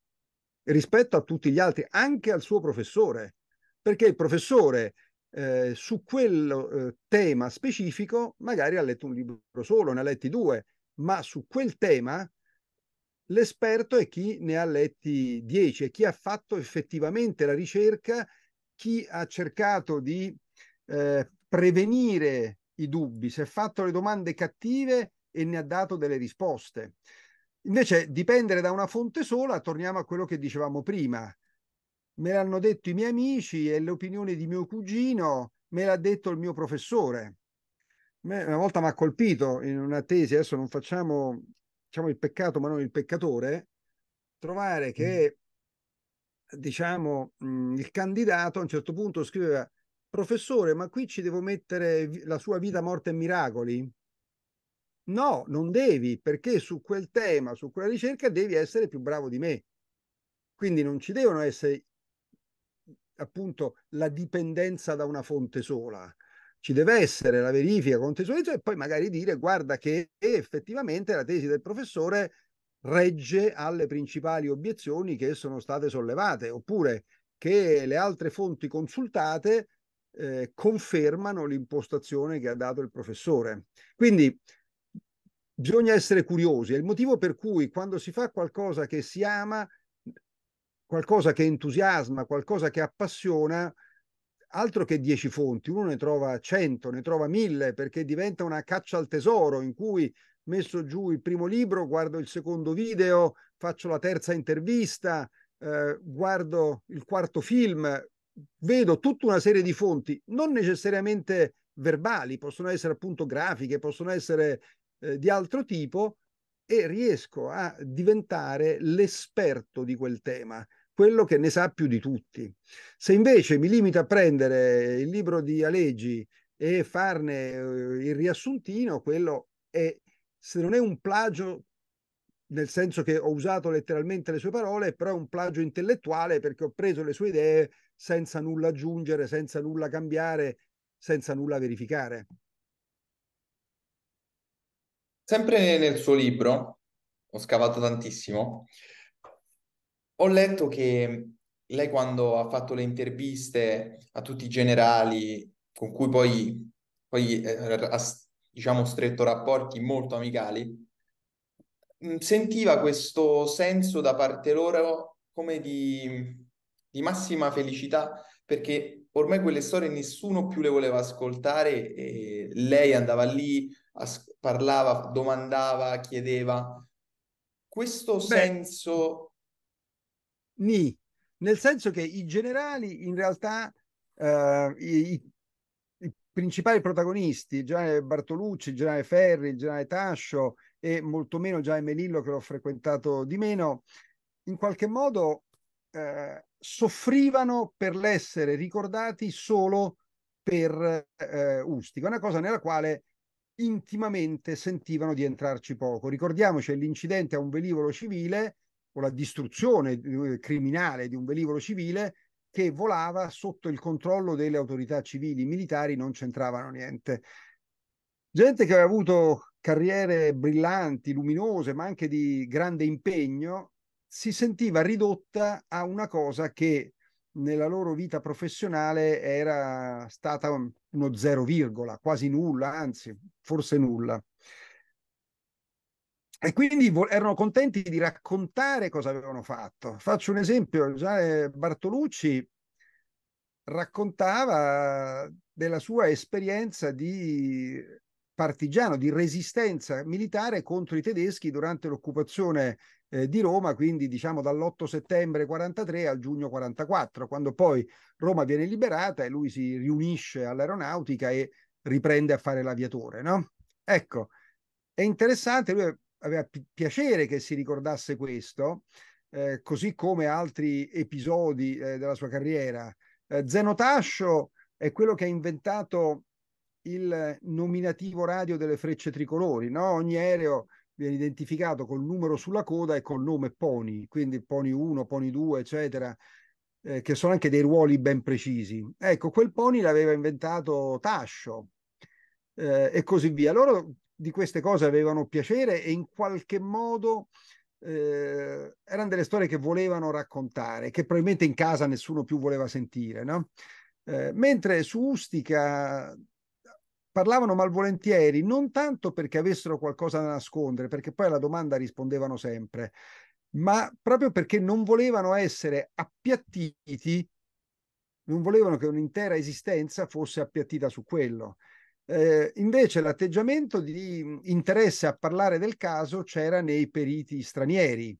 rispetto a tutti gli altri, anche al suo professore, perché il professore eh, su quel eh, tema specifico magari ha letto un libro solo, ne ha letti due, ma su quel tema l'esperto è chi ne ha letti dieci, è chi ha fatto effettivamente la ricerca chi ha cercato di eh, prevenire i dubbi, si è fatto le domande cattive e ne ha dato delle risposte. Invece dipendere da una fonte sola, torniamo a quello che dicevamo prima. Me l'hanno detto i miei amici e le opinioni di mio cugino, me l'ha detto il mio professore. una volta mi ha colpito in una tesi, adesso non facciamo diciamo, il peccato ma non il peccatore, trovare mm. che diciamo, il candidato a un certo punto scriveva professore, ma qui ci devo mettere la sua vita, morte e miracoli? No, non devi, perché su quel tema, su quella ricerca devi essere più bravo di me. Quindi non ci devono essere appunto la dipendenza da una fonte sola. Ci deve essere la verifica contestualizzata e poi magari dire guarda che effettivamente la tesi del professore regge alle principali obiezioni che sono state sollevate, oppure che le altre fonti consultate eh, confermano l'impostazione che ha dato il professore. Quindi bisogna essere curiosi, è il motivo per cui quando si fa qualcosa che si ama, qualcosa che entusiasma, qualcosa che appassiona, altro che dieci fonti, uno ne trova cento, ne trova mille, perché diventa una caccia al tesoro in cui messo giù il primo libro, guardo il secondo video, faccio la terza intervista, eh, guardo il quarto film, vedo tutta una serie di fonti, non necessariamente verbali, possono essere appunto grafiche, possono essere eh, di altro tipo, e riesco a diventare l'esperto di quel tema, quello che ne sa più di tutti. Se invece mi limito a prendere il libro di Aleggi e farne eh, il riassuntino, quello è se non è un plagio nel senso che ho usato letteralmente le sue parole, però è un plagio intellettuale perché ho preso le sue idee senza nulla aggiungere, senza nulla cambiare, senza nulla verificare. Sempre nel suo libro, ho scavato tantissimo, ho letto che lei quando ha fatto le interviste a tutti i generali con cui poi, poi eh, diciamo, stretto rapporti molto amicali, mm, sentiva questo senso da parte loro come di, di massima felicità perché ormai quelle storie nessuno più le voleva ascoltare e lei andava lì, as- parlava, domandava, chiedeva. Questo Beh, senso... Nì, nel senso che i generali in realtà eh, i, principali protagonisti, il generale Bartolucci, il generale Ferri, il generale Tascio e molto meno il Melillo che l'ho frequentato di meno, in qualche modo eh, soffrivano per l'essere ricordati solo per eh, Ustica, una cosa nella quale intimamente sentivano di entrarci poco. Ricordiamoci l'incidente a un velivolo civile o la distruzione eh, criminale di un velivolo civile che volava sotto il controllo delle autorità civili, militari non c'entravano niente. Gente che aveva avuto carriere brillanti, luminose, ma anche di grande impegno, si sentiva ridotta a una cosa che nella loro vita professionale era stata uno zero virgola, quasi nulla, anzi forse nulla. E quindi erano contenti di raccontare cosa avevano fatto. Faccio un esempio, già eh, Bartolucci raccontava della sua esperienza di partigiano, di resistenza militare contro i tedeschi durante l'occupazione eh, di Roma, quindi diciamo dall'8 settembre 43 al giugno 44, quando poi Roma viene liberata e lui si riunisce all'aeronautica e riprende a fare l'aviatore, no? Ecco, è interessante, lui aveva pi- piacere che si ricordasse questo, eh, così come altri episodi eh, della sua carriera. Eh, Zeno Tascio è quello che ha inventato il nominativo radio delle frecce tricolori, no? ogni aereo viene identificato col numero sulla coda e col nome Pony, quindi Pony 1, Pony 2, eccetera, eh, che sono anche dei ruoli ben precisi. Ecco, quel Pony l'aveva inventato Tascio eh, e così via. Loro di queste cose avevano piacere e in qualche modo eh, erano delle storie che volevano raccontare, che probabilmente in casa nessuno più voleva sentire, no? eh, mentre su Ustica parlavano malvolentieri, non tanto perché avessero qualcosa da nascondere, perché poi alla domanda rispondevano sempre, ma proprio perché non volevano essere appiattiti, non volevano che un'intera esistenza fosse appiattita su quello. Eh, invece l'atteggiamento di mm, interesse a parlare del caso c'era nei periti stranieri.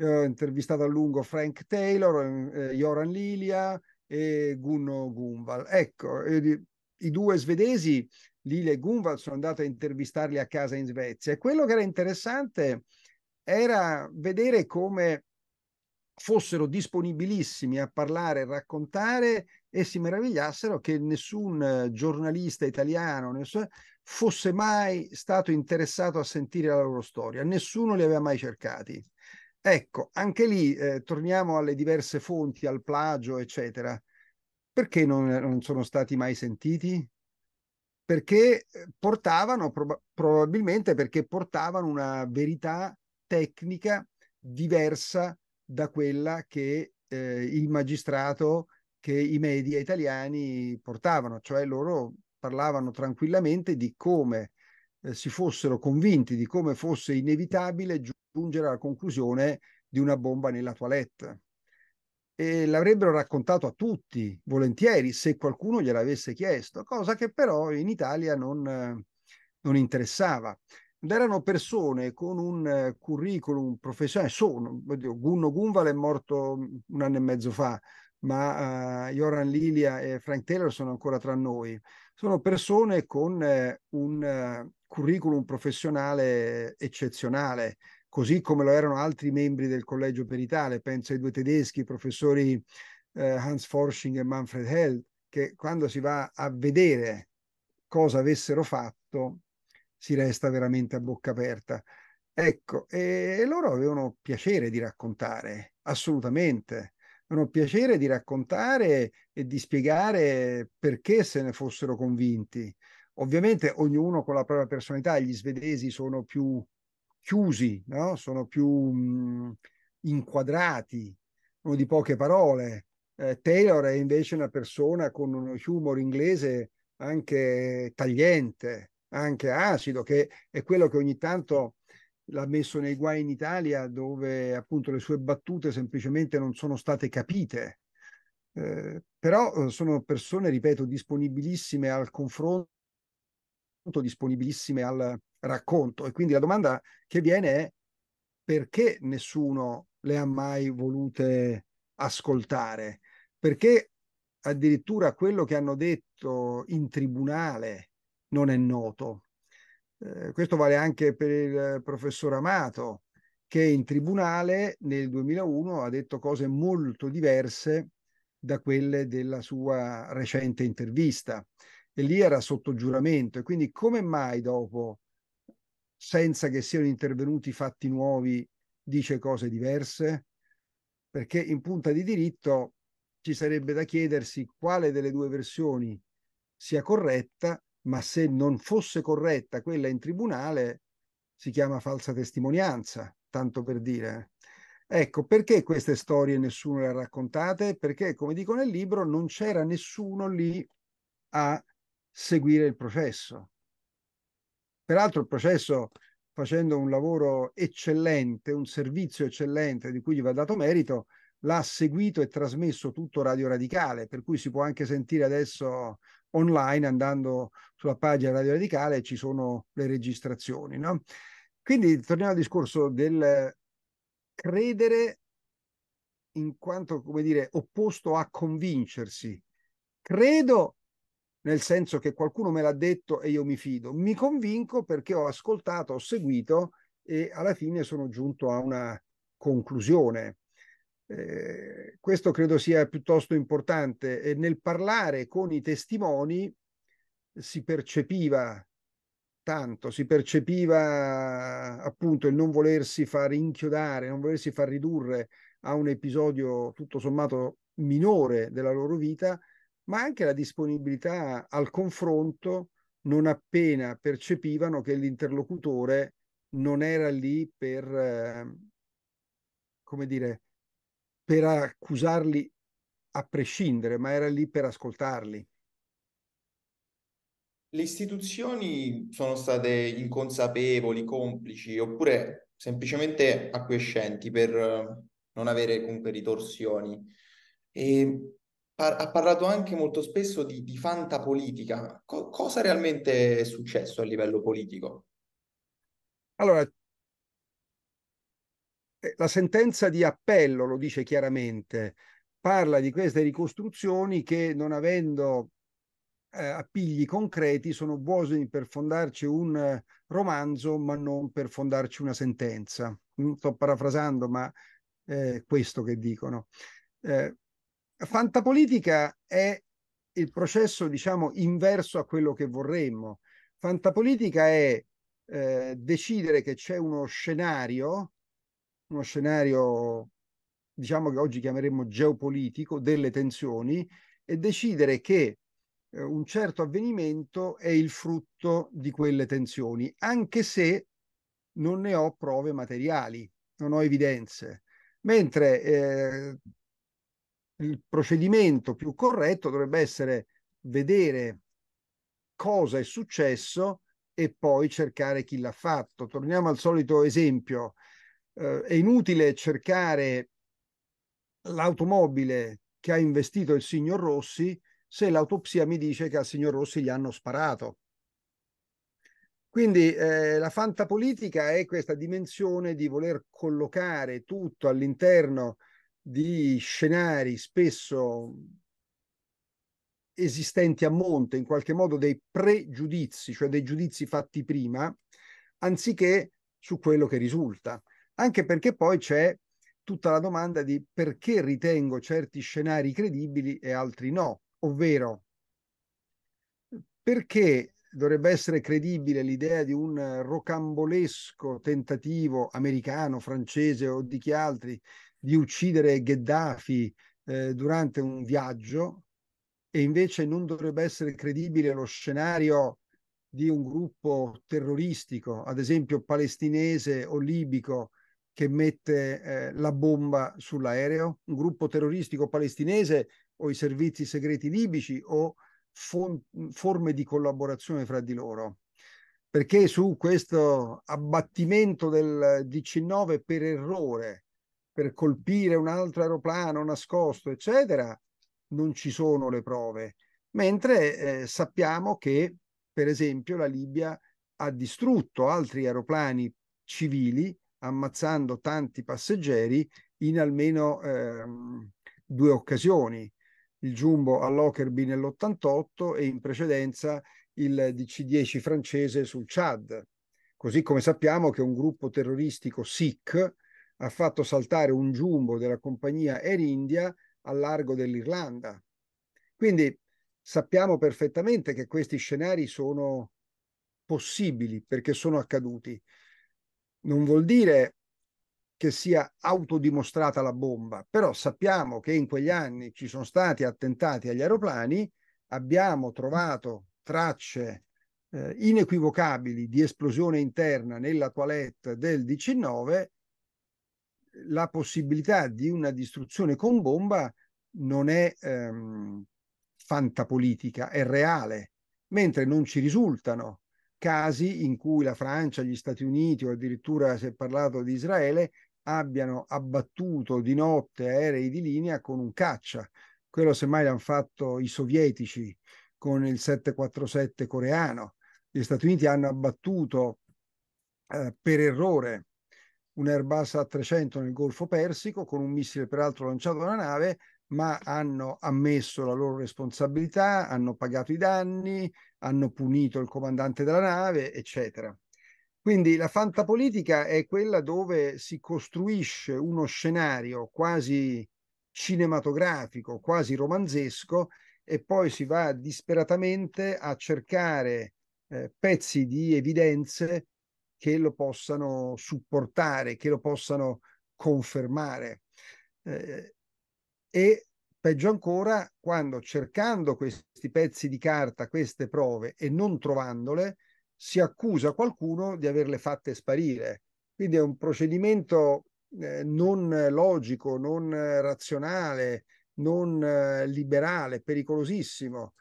Io ho intervistato a lungo Frank Taylor, eh, eh Joran Lilia e Gunno Gunval. Ecco, eh, i due svedesi, Lilia e Gunval, sono andati a intervistarli a casa in Svezia e quello che era interessante era vedere come fossero disponibilissimi a parlare e raccontare e si meravigliassero che nessun eh, giornalista italiano nessun, fosse mai stato interessato a sentire la loro storia, nessuno li aveva mai cercati. Ecco, anche lì eh, torniamo alle diverse fonti, al plagio, eccetera. Perché non, eh, non sono stati mai sentiti? Perché eh, portavano, prob- probabilmente perché portavano una verità tecnica diversa da quella che eh, il magistrato che i media italiani portavano, cioè loro parlavano tranquillamente di come eh, si fossero convinti, di come fosse inevitabile giungere alla conclusione di una bomba nella toilette. E l'avrebbero raccontato a tutti, volentieri, se qualcuno gliel'avesse chiesto, cosa che però in Italia non, non interessava. erano persone con un eh, curriculum professionale, sono, oddio, Gunno Gunval è morto un anno e mezzo fa, ma uh, Joran Lilia e Frank Taylor sono ancora tra noi. Sono persone con eh, un uh, curriculum professionale eccezionale, così come lo erano altri membri del collegio peritale. Penso ai due tedeschi, i professori eh, Hans Forsching e Manfred Hell, che quando si va a vedere cosa avessero fatto si resta veramente a bocca aperta. Ecco, e, e loro avevano piacere di raccontare, assolutamente hanno piacere di raccontare e di spiegare perché se ne fossero convinti. Ovviamente ognuno con la propria personalità, gli svedesi sono più chiusi, no? sono più mh, mm, inquadrati, sono di poche parole. Eh, Taylor è invece una persona con un humor inglese anche tagliente, anche acido, che è quello che ogni tanto l'ha messo nei guai in Italia dove appunto le sue battute semplicemente non sono state capite. Eh, però eh, sono persone, ripeto, disponibilissime al confronto, disponibilissime al racconto. E quindi la domanda che viene è perché nessuno le ha mai volute ascoltare? Perché addirittura quello che hanno detto in tribunale non è noto? Eh, questo vale anche per il professor Amato, che in tribunale nel 2001 ha detto cose molto diverse da quelle della sua recente intervista. E lì era sotto giuramento. E quindi come mai dopo, senza che siano intervenuti fatti nuovi, dice cose diverse? Perché in punta di diritto ci sarebbe da chiedersi quale delle due versioni sia corretta ma se non fosse corretta quella in tribunale si chiama falsa testimonianza, tanto per dire. Ecco, perché queste storie nessuno le ha raccontate? Perché, come dico nel libro, non c'era nessuno lì a seguire il processo. Peraltro il processo, facendo un lavoro eccellente, un servizio eccellente di cui gli va dato merito, l'ha seguito e trasmesso tutto Radio Radicale, per cui si può anche sentire adesso online andando sulla pagina Radio Radicale ci sono le registrazioni. No? Quindi torniamo al discorso del credere in quanto, come dire, opposto a convincersi. Credo nel senso che qualcuno me l'ha detto e io mi fido, mi convinco perché ho ascoltato, ho seguito e alla fine sono giunto a una conclusione. Eh, questo credo sia piuttosto importante. E nel parlare con i testimoni si percepiva tanto, si percepiva appunto il non volersi far inchiodare, non volersi far ridurre a un episodio tutto sommato minore della loro vita, ma anche la disponibilità al confronto non appena percepivano che l'interlocutore non era lì per, ehm, come dire, per accusarli a prescindere, ma era lì per ascoltarli. Le istituzioni sono state inconsapevoli, complici oppure semplicemente acquiescenti per eh, non avere comunque ritorsioni. E par- ha parlato anche molto spesso di, di politica. Co- cosa realmente è successo a livello politico? Allora, eh, la sentenza di appello lo dice chiaramente, parla di queste ricostruzioni che non avendo eh, appigli concreti sono buoni per fondarci un romanzo ma non per fondarci una sentenza. Sto parafrasando ma eh, questo che dicono. Eh, fantapolitica è il processo diciamo inverso a quello che vorremmo. Fantapolitica è eh, decidere che c'è uno scenario uno scenario, diciamo che oggi chiameremmo geopolitico, delle tensioni e decidere che eh, un certo avvenimento è il frutto di quelle tensioni, anche se non ne ho prove materiali, non ho evidenze. Mentre eh, il procedimento più corretto dovrebbe essere vedere cosa è successo e poi cercare chi l'ha fatto. Torniamo al solito esempio eh, è inutile cercare l'automobile che ha investito il signor Rossi se l'autopsia mi dice che al signor Rossi gli hanno sparato. Quindi eh, la fantapolitica è questa dimensione di voler collocare tutto all'interno di scenari spesso esistenti a monte, in qualche modo dei pregiudizi, cioè dei giudizi fatti prima, anziché su quello che risulta anche perché poi c'è tutta la domanda di perché ritengo certi scenari credibili e altri no, ovvero perché dovrebbe essere credibile l'idea di un rocambolesco tentativo americano, francese o di chi altri di uccidere Gheddafi eh, durante un viaggio e invece non dovrebbe essere credibile lo scenario di un gruppo terroristico, ad esempio palestinese o libico, che mette eh, la bomba sull'aereo, un gruppo terroristico palestinese o i servizi segreti libici o fon- forme di collaborazione fra di loro. Perché su questo abbattimento del 19 per errore, per colpire un altro aeroplano nascosto, eccetera, non ci sono le prove. Mentre eh, sappiamo che, per esempio, la Libia ha distrutto altri aeroplani civili ammazzando tanti passeggeri in almeno ehm, due occasioni, il Jumbo all'Ockerby nell'88 e in precedenza il DC-10 francese sul Chad. Così come sappiamo che un gruppo terroristico Sikh ha fatto saltare un Jumbo della compagnia Air India al largo dell'Irlanda. Quindi sappiamo perfettamente che questi scenari sono possibili perché sono accaduti non vuol dire che sia autodimostrata la bomba, però sappiamo che in quegli anni ci sono stati attentati agli aeroplani, abbiamo trovato tracce eh, inequivocabili di esplosione interna nella toilette del 19, la possibilità di una distruzione con bomba non è ehm, fantapolitica, è reale, mentre non ci risultano casi in cui la Francia, gli Stati Uniti o addirittura si è parlato di Israele abbiano abbattuto di notte aerei di linea con un caccia. Quello semmai l'hanno fatto i sovietici con il 747 coreano. Gli Stati Uniti hanno abbattuto eh, per errore un Airbus A300 nel Golfo Persico con un missile peraltro lanciato da una nave, ma hanno ammesso la loro responsabilità, hanno pagato i danni, hanno punito il comandante della nave, eccetera. Quindi la fantapolitica è quella dove si costruisce uno scenario quasi cinematografico, quasi romanzesco, e poi si va disperatamente a cercare eh, pezzi di evidenze che lo possano supportare, che lo possano confermare. Eh, e Peggio ancora quando cercando questi pezzi di carta, queste prove e non trovandole, si accusa qualcuno di averle fatte sparire. Quindi è un procedimento eh, non logico, non razionale, non eh, liberale, pericolosissimo.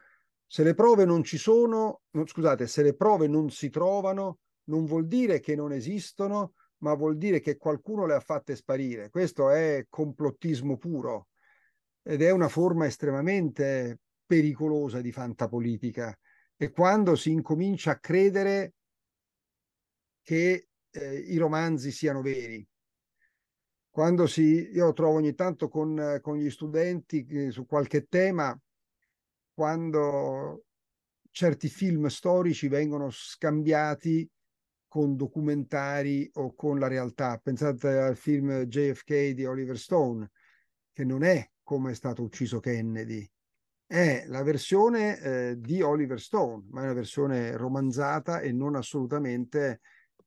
Se le prove non ci sono, no, scusate, se le prove non si trovano, non vuol dire che non esistono, ma vuol dire che qualcuno le ha fatte sparire. Questo è complottismo puro ed è una forma estremamente pericolosa di fantapolitica. E quando si incomincia a credere che eh, i romanzi siano veri, quando si, io trovo ogni tanto con, con gli studenti eh, su qualche tema, quando certi film storici vengono scambiati con documentari o con la realtà. Pensate al film JFK di Oliver Stone, che non è come è stato ucciso Kennedy, è la versione eh, di Oliver Stone, ma è una versione romanzata e non assolutamente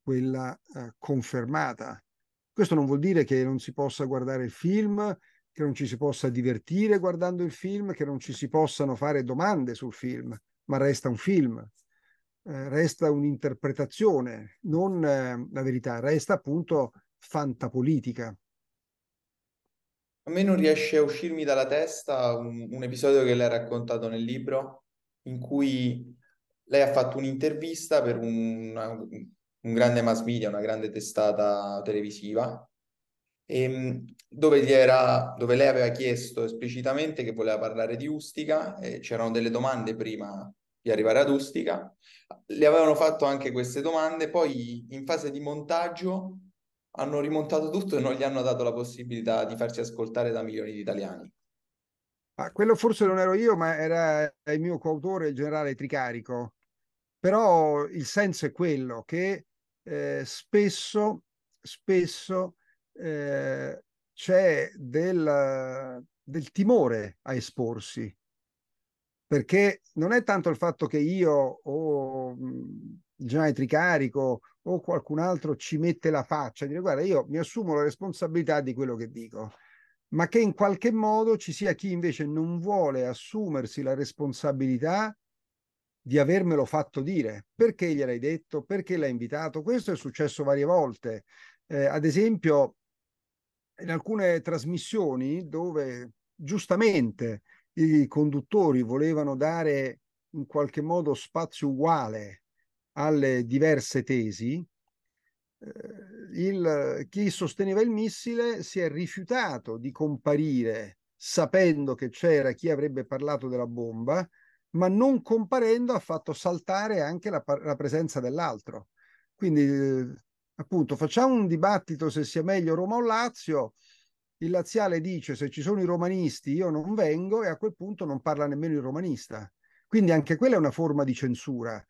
quella eh, confermata. Questo non vuol dire che non si possa guardare il film, che non ci si possa divertire guardando il film, che non ci si possano fare domande sul film, ma resta un film, eh, resta un'interpretazione, non eh, la verità, resta appunto fantapolitica. A me non riesce a uscirmi dalla testa un, un episodio che lei ha raccontato nel libro, in cui lei ha fatto un'intervista per un, un grande mass media, una grande testata televisiva, e, ehm, dove, era, dove, lei aveva chiesto esplicitamente che voleva parlare di Ustica, e c'erano delle domande prima di arrivare ad Ustica, le avevano fatto anche queste domande, poi in fase di montaggio hanno rimontato tutto e non gli hanno dato la possibilità di farsi ascoltare da milioni di italiani. Ah, quello forse non ero io, ma era il mio coautore, il generale Tricarico. Però il senso è quello che eh, spesso, spesso eh, c'è del, del timore a esporsi, perché non è tanto il fatto che io o mm, il generale Tricarico o qualcun altro ci mette la faccia, dire guarda io mi assumo la responsabilità di quello che dico, ma che in qualche modo ci sia chi invece non vuole assumersi la responsabilità di avermelo fatto dire, perché gliel'hai detto, perché l'hai invitato, questo è successo varie volte, eh, ad esempio in alcune trasmissioni dove giustamente i conduttori volevano dare in qualche modo spazio uguale alle diverse tesi, eh, il, chi sosteneva il missile si è rifiutato di comparire sapendo che c'era chi avrebbe parlato della bomba, ma non comparendo ha fatto saltare anche la, la presenza dell'altro. Quindi, eh, appunto, facciamo un dibattito se sia meglio Roma o Lazio. Il laziale dice se ci sono i romanisti io non vengo e a quel punto non parla nemmeno il romanista. Quindi anche quella è una forma di censura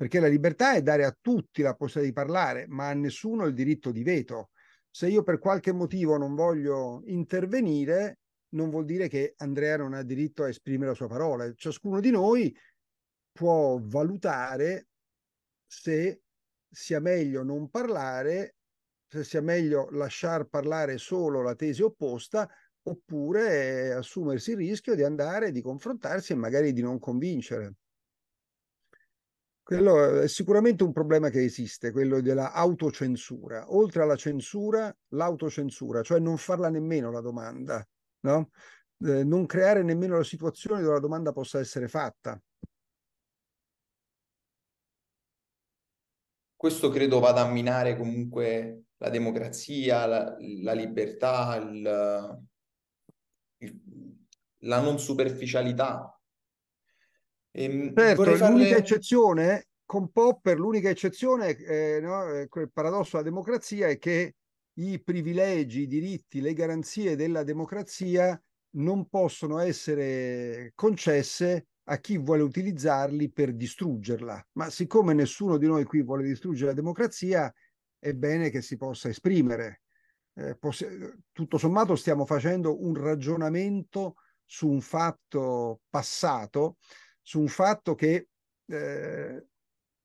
perché la libertà è dare a tutti la possibilità di parlare, ma a nessuno il diritto di veto. Se io per qualche motivo non voglio intervenire, non vuol dire che Andrea non ha diritto a esprimere la sua parola. Ciascuno di noi può valutare se sia meglio non parlare, se sia meglio lasciar parlare solo la tesi opposta oppure assumersi il rischio di andare, di confrontarsi e magari di non convincere. Quello è sicuramente un problema che esiste, quello della autocensura. Oltre alla censura, l'autocensura, cioè non farla nemmeno la domanda, no? eh, non creare nemmeno la situazione dove la domanda possa essere fatta. Questo credo vada a minare comunque la democrazia, la, la libertà, il, il, la non superficialità Ehm, certo, farle... l'unica eccezione con Popper, l'unica eccezione, eh, no, eh, quel paradosso della democrazia è che i privilegi, i diritti, le garanzie della democrazia non possono essere concesse a chi vuole utilizzarli per distruggerla. Ma siccome nessuno di noi qui vuole distruggere la democrazia, è bene che si possa esprimere. Eh, poss- tutto sommato stiamo facendo un ragionamento su un fatto passato su un fatto che eh,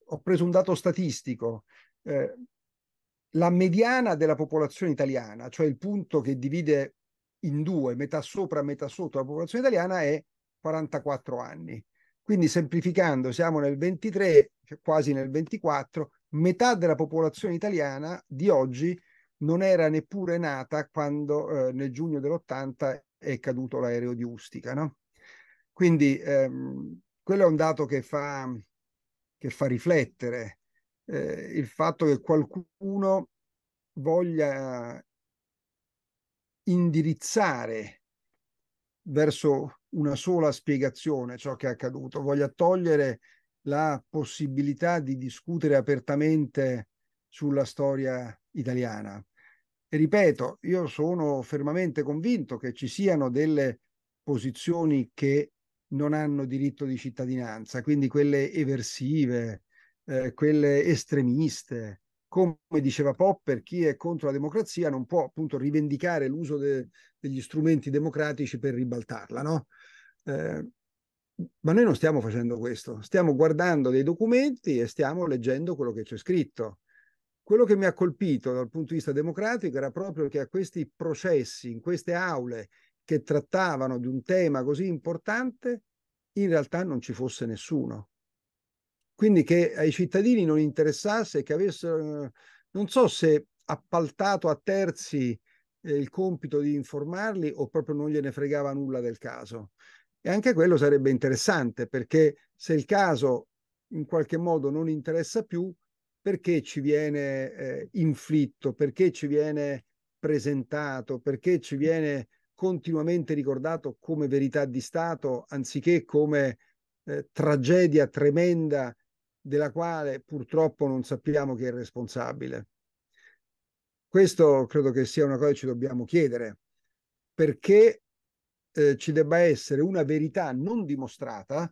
ho preso un dato statistico. Eh, la mediana della popolazione italiana, cioè il punto che divide in due, metà sopra e metà sotto la popolazione italiana, è 44 anni. Quindi semplificando, siamo nel 23, cioè quasi nel 24, metà della popolazione italiana di oggi non era neppure nata quando eh, nel giugno dell'80 è caduto l'aereo di Ustica. No? Quindi ehm, quello è un dato che fa, che fa riflettere. Eh, il fatto che qualcuno voglia indirizzare verso una sola spiegazione ciò che è accaduto, voglia togliere la possibilità di discutere apertamente sulla storia italiana. E ripeto, io sono fermamente convinto che ci siano delle posizioni che non hanno diritto di cittadinanza, quindi quelle eversive, eh, quelle estremiste. Come diceva Popper, chi è contro la democrazia non può appunto rivendicare l'uso de- degli strumenti democratici per ribaltarla, no? Eh, ma noi non stiamo facendo questo, stiamo guardando dei documenti e stiamo leggendo quello che c'è scritto. Quello che mi ha colpito dal punto di vista democratico era proprio che a questi processi, in queste aule, che trattavano di un tema così importante in realtà non ci fosse nessuno. Quindi che ai cittadini non interessasse che avessero, non so se appaltato a terzi eh, il compito di informarli o proprio non gliene fregava nulla del caso. E anche quello sarebbe interessante perché se il caso in qualche modo non interessa più, perché ci viene eh, inflitto, perché ci viene presentato, perché ci viene continuamente ricordato come verità di Stato anziché come eh, tragedia tremenda della quale purtroppo non sappiamo chi è responsabile. Questo credo che sia una cosa che ci dobbiamo chiedere, perché eh, ci debba essere una verità non dimostrata,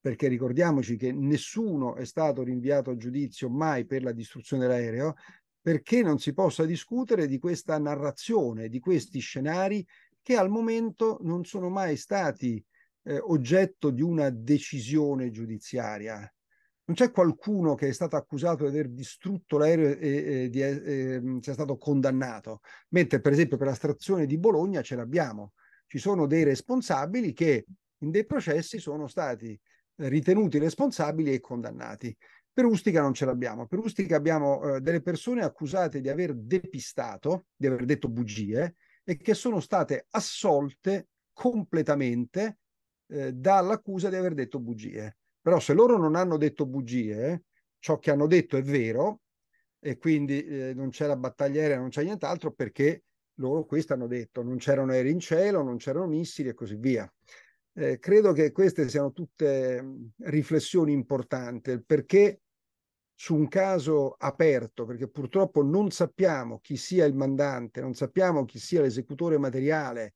perché ricordiamoci che nessuno è stato rinviato a giudizio mai per la distruzione dell'aereo, perché non si possa discutere di questa narrazione, di questi scenari che al momento non sono mai stati eh, oggetto di una decisione giudiziaria. Non c'è qualcuno che è stato accusato di aver distrutto l'aereo e, e, di, e ehm, sia stato condannato, mentre per esempio per la stazione di Bologna ce l'abbiamo. Ci sono dei responsabili che in dei processi sono stati ritenuti responsabili e condannati. Per Ustica non ce l'abbiamo. Per Ustica abbiamo eh, delle persone accusate di aver depistato, di aver detto bugie, e che sono state assolte completamente eh, dall'accusa di aver detto bugie. Però se loro non hanno detto bugie, ciò che hanno detto è vero e quindi eh, non c'è la battaglia aerea, non c'è nient'altro perché loro questo hanno detto, non c'erano aerei in cielo, non c'erano missili e così via. Eh, credo che queste siano tutte riflessioni importanti perché su un caso aperto, perché purtroppo non sappiamo chi sia il mandante, non sappiamo chi sia l'esecutore materiale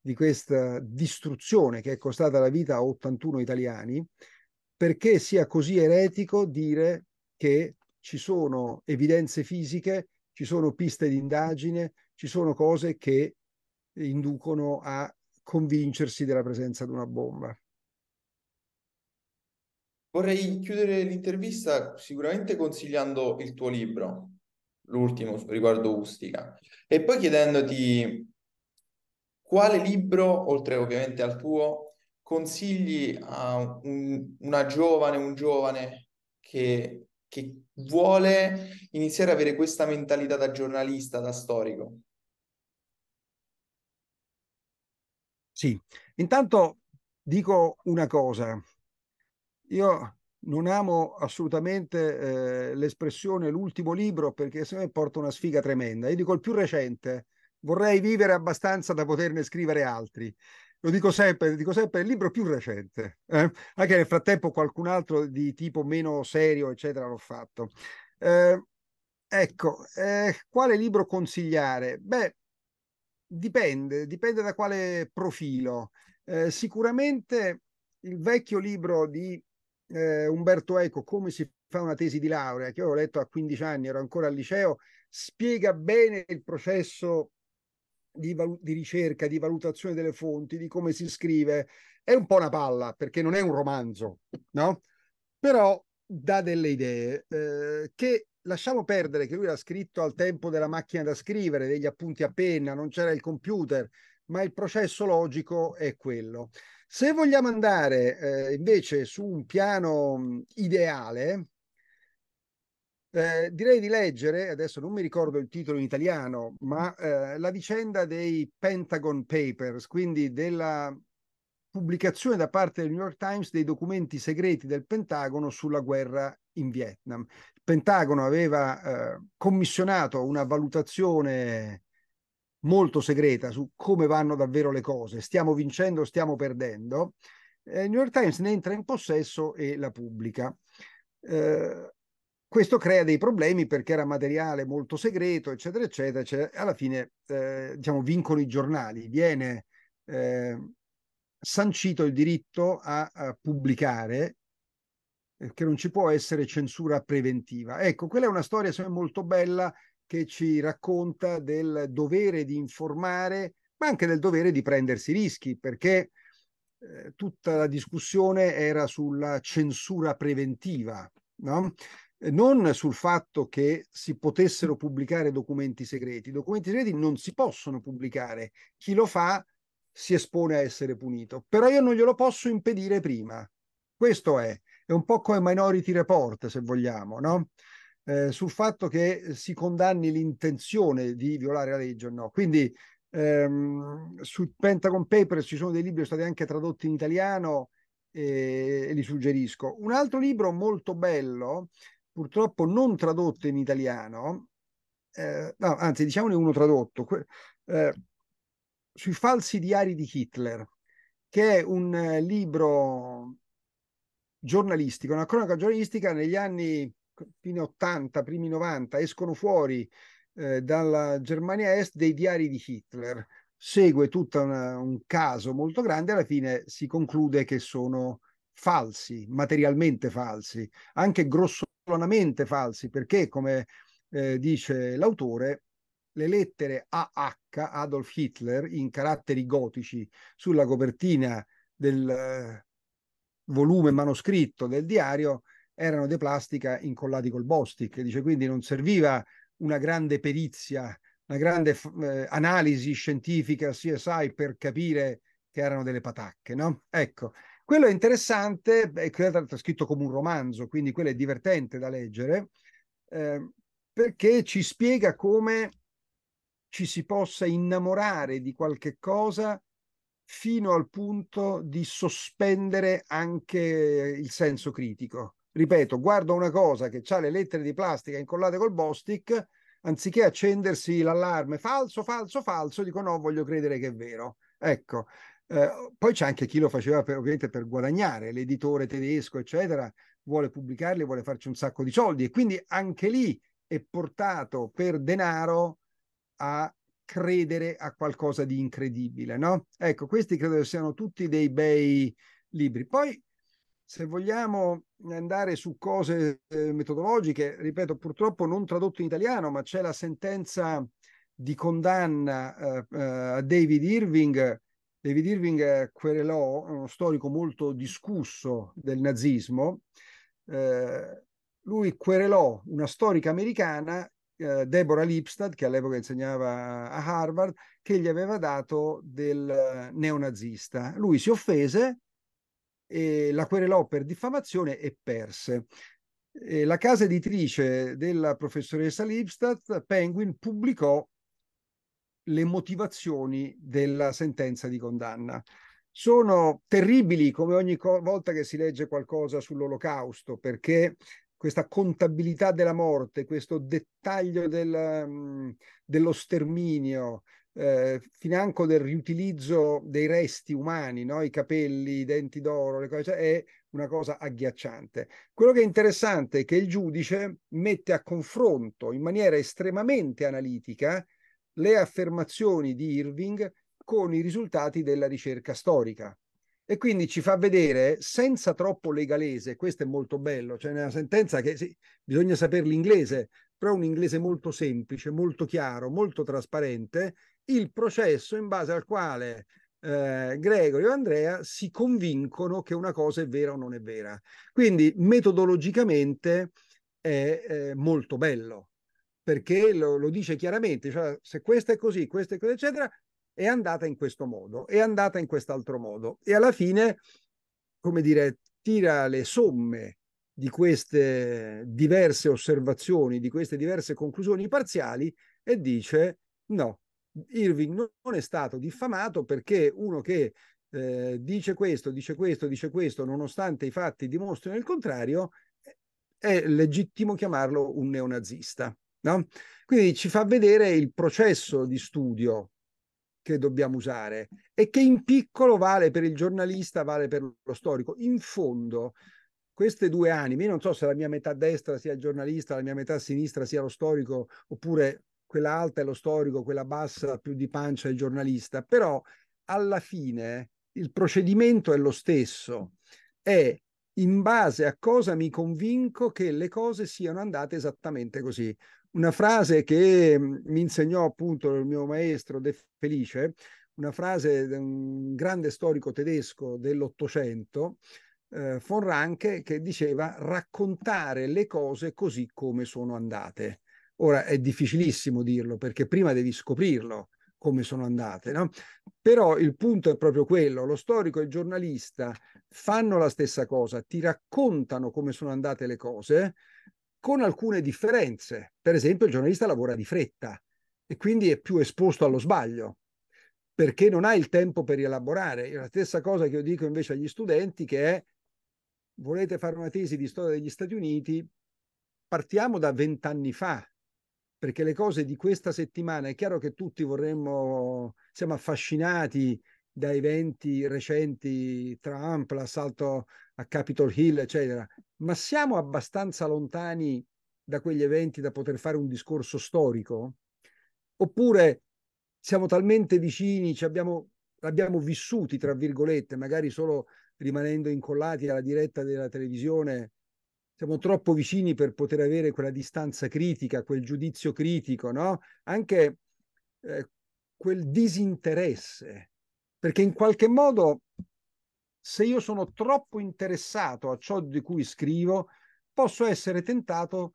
di questa distruzione che è costata la vita a 81 italiani, perché sia così eretico dire che ci sono evidenze fisiche, ci sono piste di indagine, ci sono cose che inducono a convincersi della presenza di una bomba. Vorrei chiudere l'intervista sicuramente consigliando il tuo libro, l'ultimo riguardo Ustica, e poi chiedendoti quale libro, oltre ovviamente al tuo, consigli a un, una giovane, un giovane che, che vuole iniziare ad avere questa mentalità da giornalista, da storico? Sì, intanto dico una cosa, io non amo assolutamente eh, l'espressione l'ultimo libro perché se me porta una sfiga tremenda. Io dico il più recente, vorrei vivere abbastanza da poterne scrivere altri. Lo dico sempre, dico sempre il libro più recente. Eh? Anche nel frattempo qualcun altro di tipo meno serio, eccetera, l'ho fatto. Eh, ecco, eh, quale libro consigliare? Beh, dipende, dipende da quale profilo. Eh, sicuramente il vecchio libro di eh, Umberto Eco, Come si fa una tesi di laurea, che io ho letto a 15 anni, ero ancora al liceo, spiega bene il processo di, valu- di ricerca, di valutazione delle fonti, di come si scrive. È un po' una palla, perché non è un romanzo, no? Però dà delle idee eh, che lasciamo perdere che lui l'ha scritto al tempo della macchina da scrivere, degli appunti a penna, non c'era il computer, ma il processo logico è quello. Se vogliamo andare eh, invece su un piano ideale, eh, direi di leggere, adesso non mi ricordo il titolo in italiano, ma eh, la vicenda dei Pentagon Papers, quindi della pubblicazione da parte del New York Times dei documenti segreti del Pentagono sulla guerra in Vietnam. Il Pentagono aveva eh, commissionato una valutazione molto segreta su come vanno davvero le cose, stiamo vincendo, stiamo perdendo, eh, il New York Times ne entra in possesso e la pubblica. Eh, questo crea dei problemi perché era materiale molto segreto, eccetera, eccetera. eccetera. Cioè, alla fine, eh, diciamo, vincono i giornali, viene eh, sancito il diritto a, a pubblicare eh, che non ci può essere censura preventiva. Ecco, quella è una storia molto bella che ci racconta del dovere di informare, ma anche del dovere di prendersi rischi, perché eh, tutta la discussione era sulla censura preventiva, no? non sul fatto che si potessero pubblicare documenti segreti. I documenti segreti non si possono pubblicare, chi lo fa si espone a essere punito, però io non glielo posso impedire prima. Questo è, è un po' come Minority Report, se vogliamo, no? eh, sul fatto che si condanni l'intenzione di violare la legge o no. Quindi ehm, su Pentagon Papers ci sono dei libri che sono stati anche tradotti in italiano eh, e li suggerisco. Un altro libro molto bello, purtroppo non tradotto in italiano, eh, no, anzi diciamone uno tradotto, que- eh, sui falsi diari di Hitler, che è un eh, libro giornalistico, una cronaca giornalistica negli anni fine 80, primi 90, escono fuori eh, dalla Germania Est dei diari di Hitler. Segue tutto una, un caso molto grande, alla fine si conclude che sono falsi, materialmente falsi, anche grossolanamente falsi, perché come eh, dice l'autore, le lettere AH Adolf Hitler in caratteri gotici sulla copertina del eh, volume manoscritto del diario erano di plastica incollati col Bostic. Dice quindi non serviva una grande perizia, una grande eh, analisi scientifica CSI per capire che erano delle patacche, no? Ecco, quello è interessante, è scritto come un romanzo, quindi quello è divertente da leggere, eh, perché ci spiega come ci si possa innamorare di qualche cosa fino al punto di sospendere anche il senso critico ripeto, guardo una cosa che ha le lettere di plastica incollate col Bostic, anziché accendersi l'allarme falso, falso, falso, dico no, voglio credere che è vero. Ecco, eh, poi c'è anche chi lo faceva per, ovviamente per guadagnare, l'editore tedesco, eccetera, vuole pubblicarli, vuole farci un sacco di soldi e quindi anche lì è portato per denaro a credere a qualcosa di incredibile, no? Ecco, questi credo siano tutti dei bei libri. Poi se vogliamo andare su cose eh, metodologiche, ripeto, purtroppo non tradotto in italiano, ma c'è la sentenza di condanna eh, eh, a David Irving. David Irving querelò uno storico molto discusso del nazismo. lui querelò una storica americana, Deborah Lipstadt, che all'epoca insegnava a Harvard, che gli aveva dato del neonazista. Lui si offese, e la querelò per diffamazione e perse. E la casa editrice della professoressa Lipstadt, Penguin, pubblicò le motivazioni della sentenza di condanna. Sono terribili come ogni volta che si legge qualcosa sull'olocausto, perché questa contabilità della morte, questo dettaglio del, dello sterminio, eh, financo del riutilizzo dei resti umani, no? i capelli, i denti d'oro, le cose, cioè, è una cosa agghiacciante. Quello che è interessante è che il giudice mette a confronto in maniera estremamente analitica le affermazioni di Irving con i risultati della ricerca storica. E quindi ci fa vedere senza troppo legalese, questo è molto bello, cioè nella sentenza che sì, bisogna sapere l'inglese, però un inglese molto semplice, molto chiaro, molto trasparente, il processo in base al quale eh, Gregorio e Andrea si convincono che una cosa è vera o non è vera. Quindi metodologicamente è eh, molto bello perché lo, lo dice chiaramente, cioè, se questo è così, questo è così, eccetera, è andata in questo modo, è andata in quest'altro modo. E alla fine, come dire, tira le somme di queste diverse osservazioni, di queste diverse conclusioni parziali e dice no, Irving non è stato diffamato perché uno che eh, dice questo, dice questo, dice questo, nonostante i fatti dimostrino il contrario, è legittimo chiamarlo un neonazista. No? Quindi ci fa vedere il processo di studio che dobbiamo usare e che in piccolo vale per il giornalista, vale per lo storico. In fondo, queste due anime, io non so se la mia metà destra sia il giornalista, la mia metà sinistra sia lo storico, oppure quella alta è lo storico, quella bassa più di pancia è il giornalista, però alla fine il procedimento è lo stesso, è in base a cosa mi convinco che le cose siano andate esattamente così. Una frase che mm, mi insegnò appunto il mio maestro De Felice, una frase di un grande storico tedesco dell'Ottocento, eh, von Ranke, che diceva raccontare le cose così come sono andate. Ora è difficilissimo dirlo perché prima devi scoprirlo come sono andate, no? Però il punto è proprio quello, lo storico e il giornalista fanno la stessa cosa, ti raccontano come sono andate le cose con alcune differenze. Per esempio il giornalista lavora di fretta e quindi è più esposto allo sbaglio perché non ha il tempo per rielaborare. È la stessa cosa che io dico invece agli studenti che è volete fare una tesi di storia degli Stati Uniti, partiamo da vent'anni fa perché le cose di questa settimana, è chiaro che tutti vorremmo, siamo affascinati da eventi recenti, Trump, l'assalto a Capitol Hill, eccetera, ma siamo abbastanza lontani da quegli eventi da poter fare un discorso storico? Oppure siamo talmente vicini, ci abbiamo, abbiamo vissuti, tra virgolette, magari solo rimanendo incollati alla diretta della televisione siamo troppo vicini per poter avere quella distanza critica, quel giudizio critico, no? anche eh, quel disinteresse, perché in qualche modo se io sono troppo interessato a ciò di cui scrivo, posso essere tentato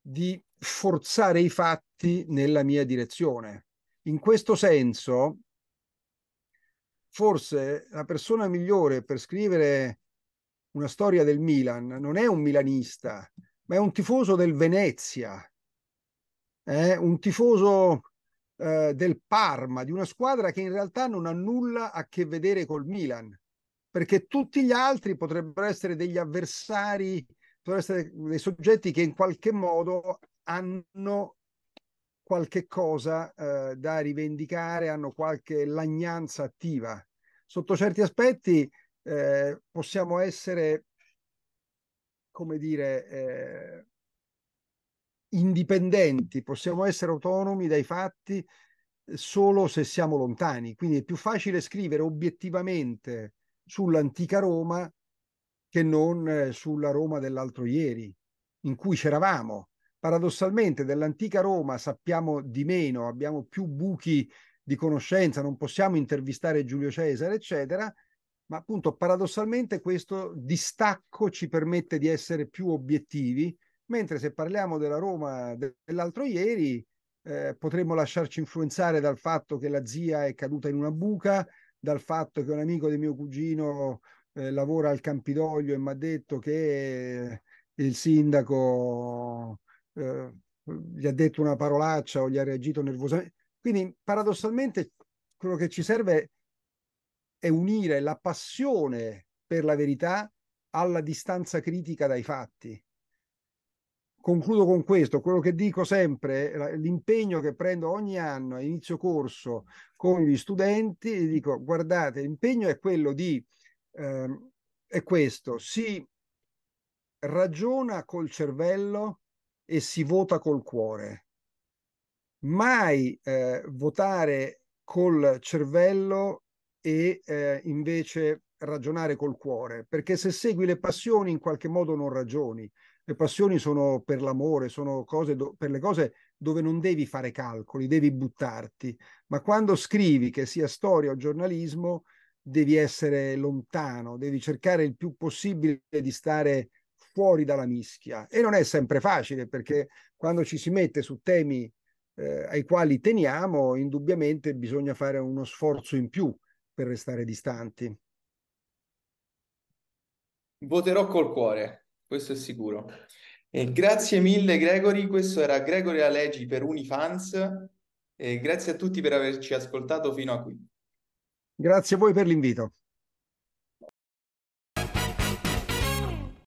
di forzare i fatti nella mia direzione. In questo senso, forse la persona migliore per scrivere una storia del Milan, non è un milanista, ma è un tifoso del Venezia, eh? un tifoso eh, del Parma, di una squadra che in realtà non ha nulla a che vedere col Milan, perché tutti gli altri potrebbero essere degli avversari, potrebbero essere dei soggetti che in qualche modo hanno qualche cosa eh, da rivendicare, hanno qualche lagnanza attiva. Sotto certi aspetti eh, possiamo essere, come dire, eh, indipendenti, possiamo essere autonomi dai fatti solo se siamo lontani. Quindi è più facile scrivere obiettivamente sull'antica Roma che non eh, sulla Roma dell'altro ieri, in cui c'eravamo. Paradossalmente dell'antica Roma sappiamo di meno, abbiamo più buchi di conoscenza, non possiamo intervistare Giulio Cesare, eccetera, ma appunto paradossalmente questo distacco ci permette di essere più obiettivi, mentre se parliamo della Roma dell'altro ieri eh, potremmo lasciarci influenzare dal fatto che la zia è caduta in una buca, dal fatto che un amico di mio cugino eh, lavora al Campidoglio e mi ha detto che eh, il sindaco eh, gli ha detto una parolaccia o gli ha reagito nervosamente. Quindi paradossalmente quello che ci serve è è unire la passione per la verità alla distanza critica dai fatti. Concludo con questo, quello che dico sempre, l'impegno che prendo ogni anno a inizio corso con gli studenti, gli dico guardate, l'impegno è quello di, eh, è questo, si ragiona col cervello e si vota col cuore. Mai eh, votare col cervello e eh, invece ragionare col cuore, perché se segui le passioni in qualche modo non ragioni. Le passioni sono per l'amore, sono cose do- per le cose dove non devi fare calcoli, devi buttarti. Ma quando scrivi, che sia storia o giornalismo, devi essere lontano, devi cercare il più possibile di stare fuori dalla mischia. E non è sempre facile, perché quando ci si mette su temi eh, ai quali teniamo, indubbiamente bisogna fare uno sforzo in più per restare distanti. Voterò col cuore, questo è sicuro. E eh, grazie mille Gregory, questo era Gregory Alegi per Unifans e eh, grazie a tutti per averci ascoltato fino a qui. Grazie a voi per l'invito.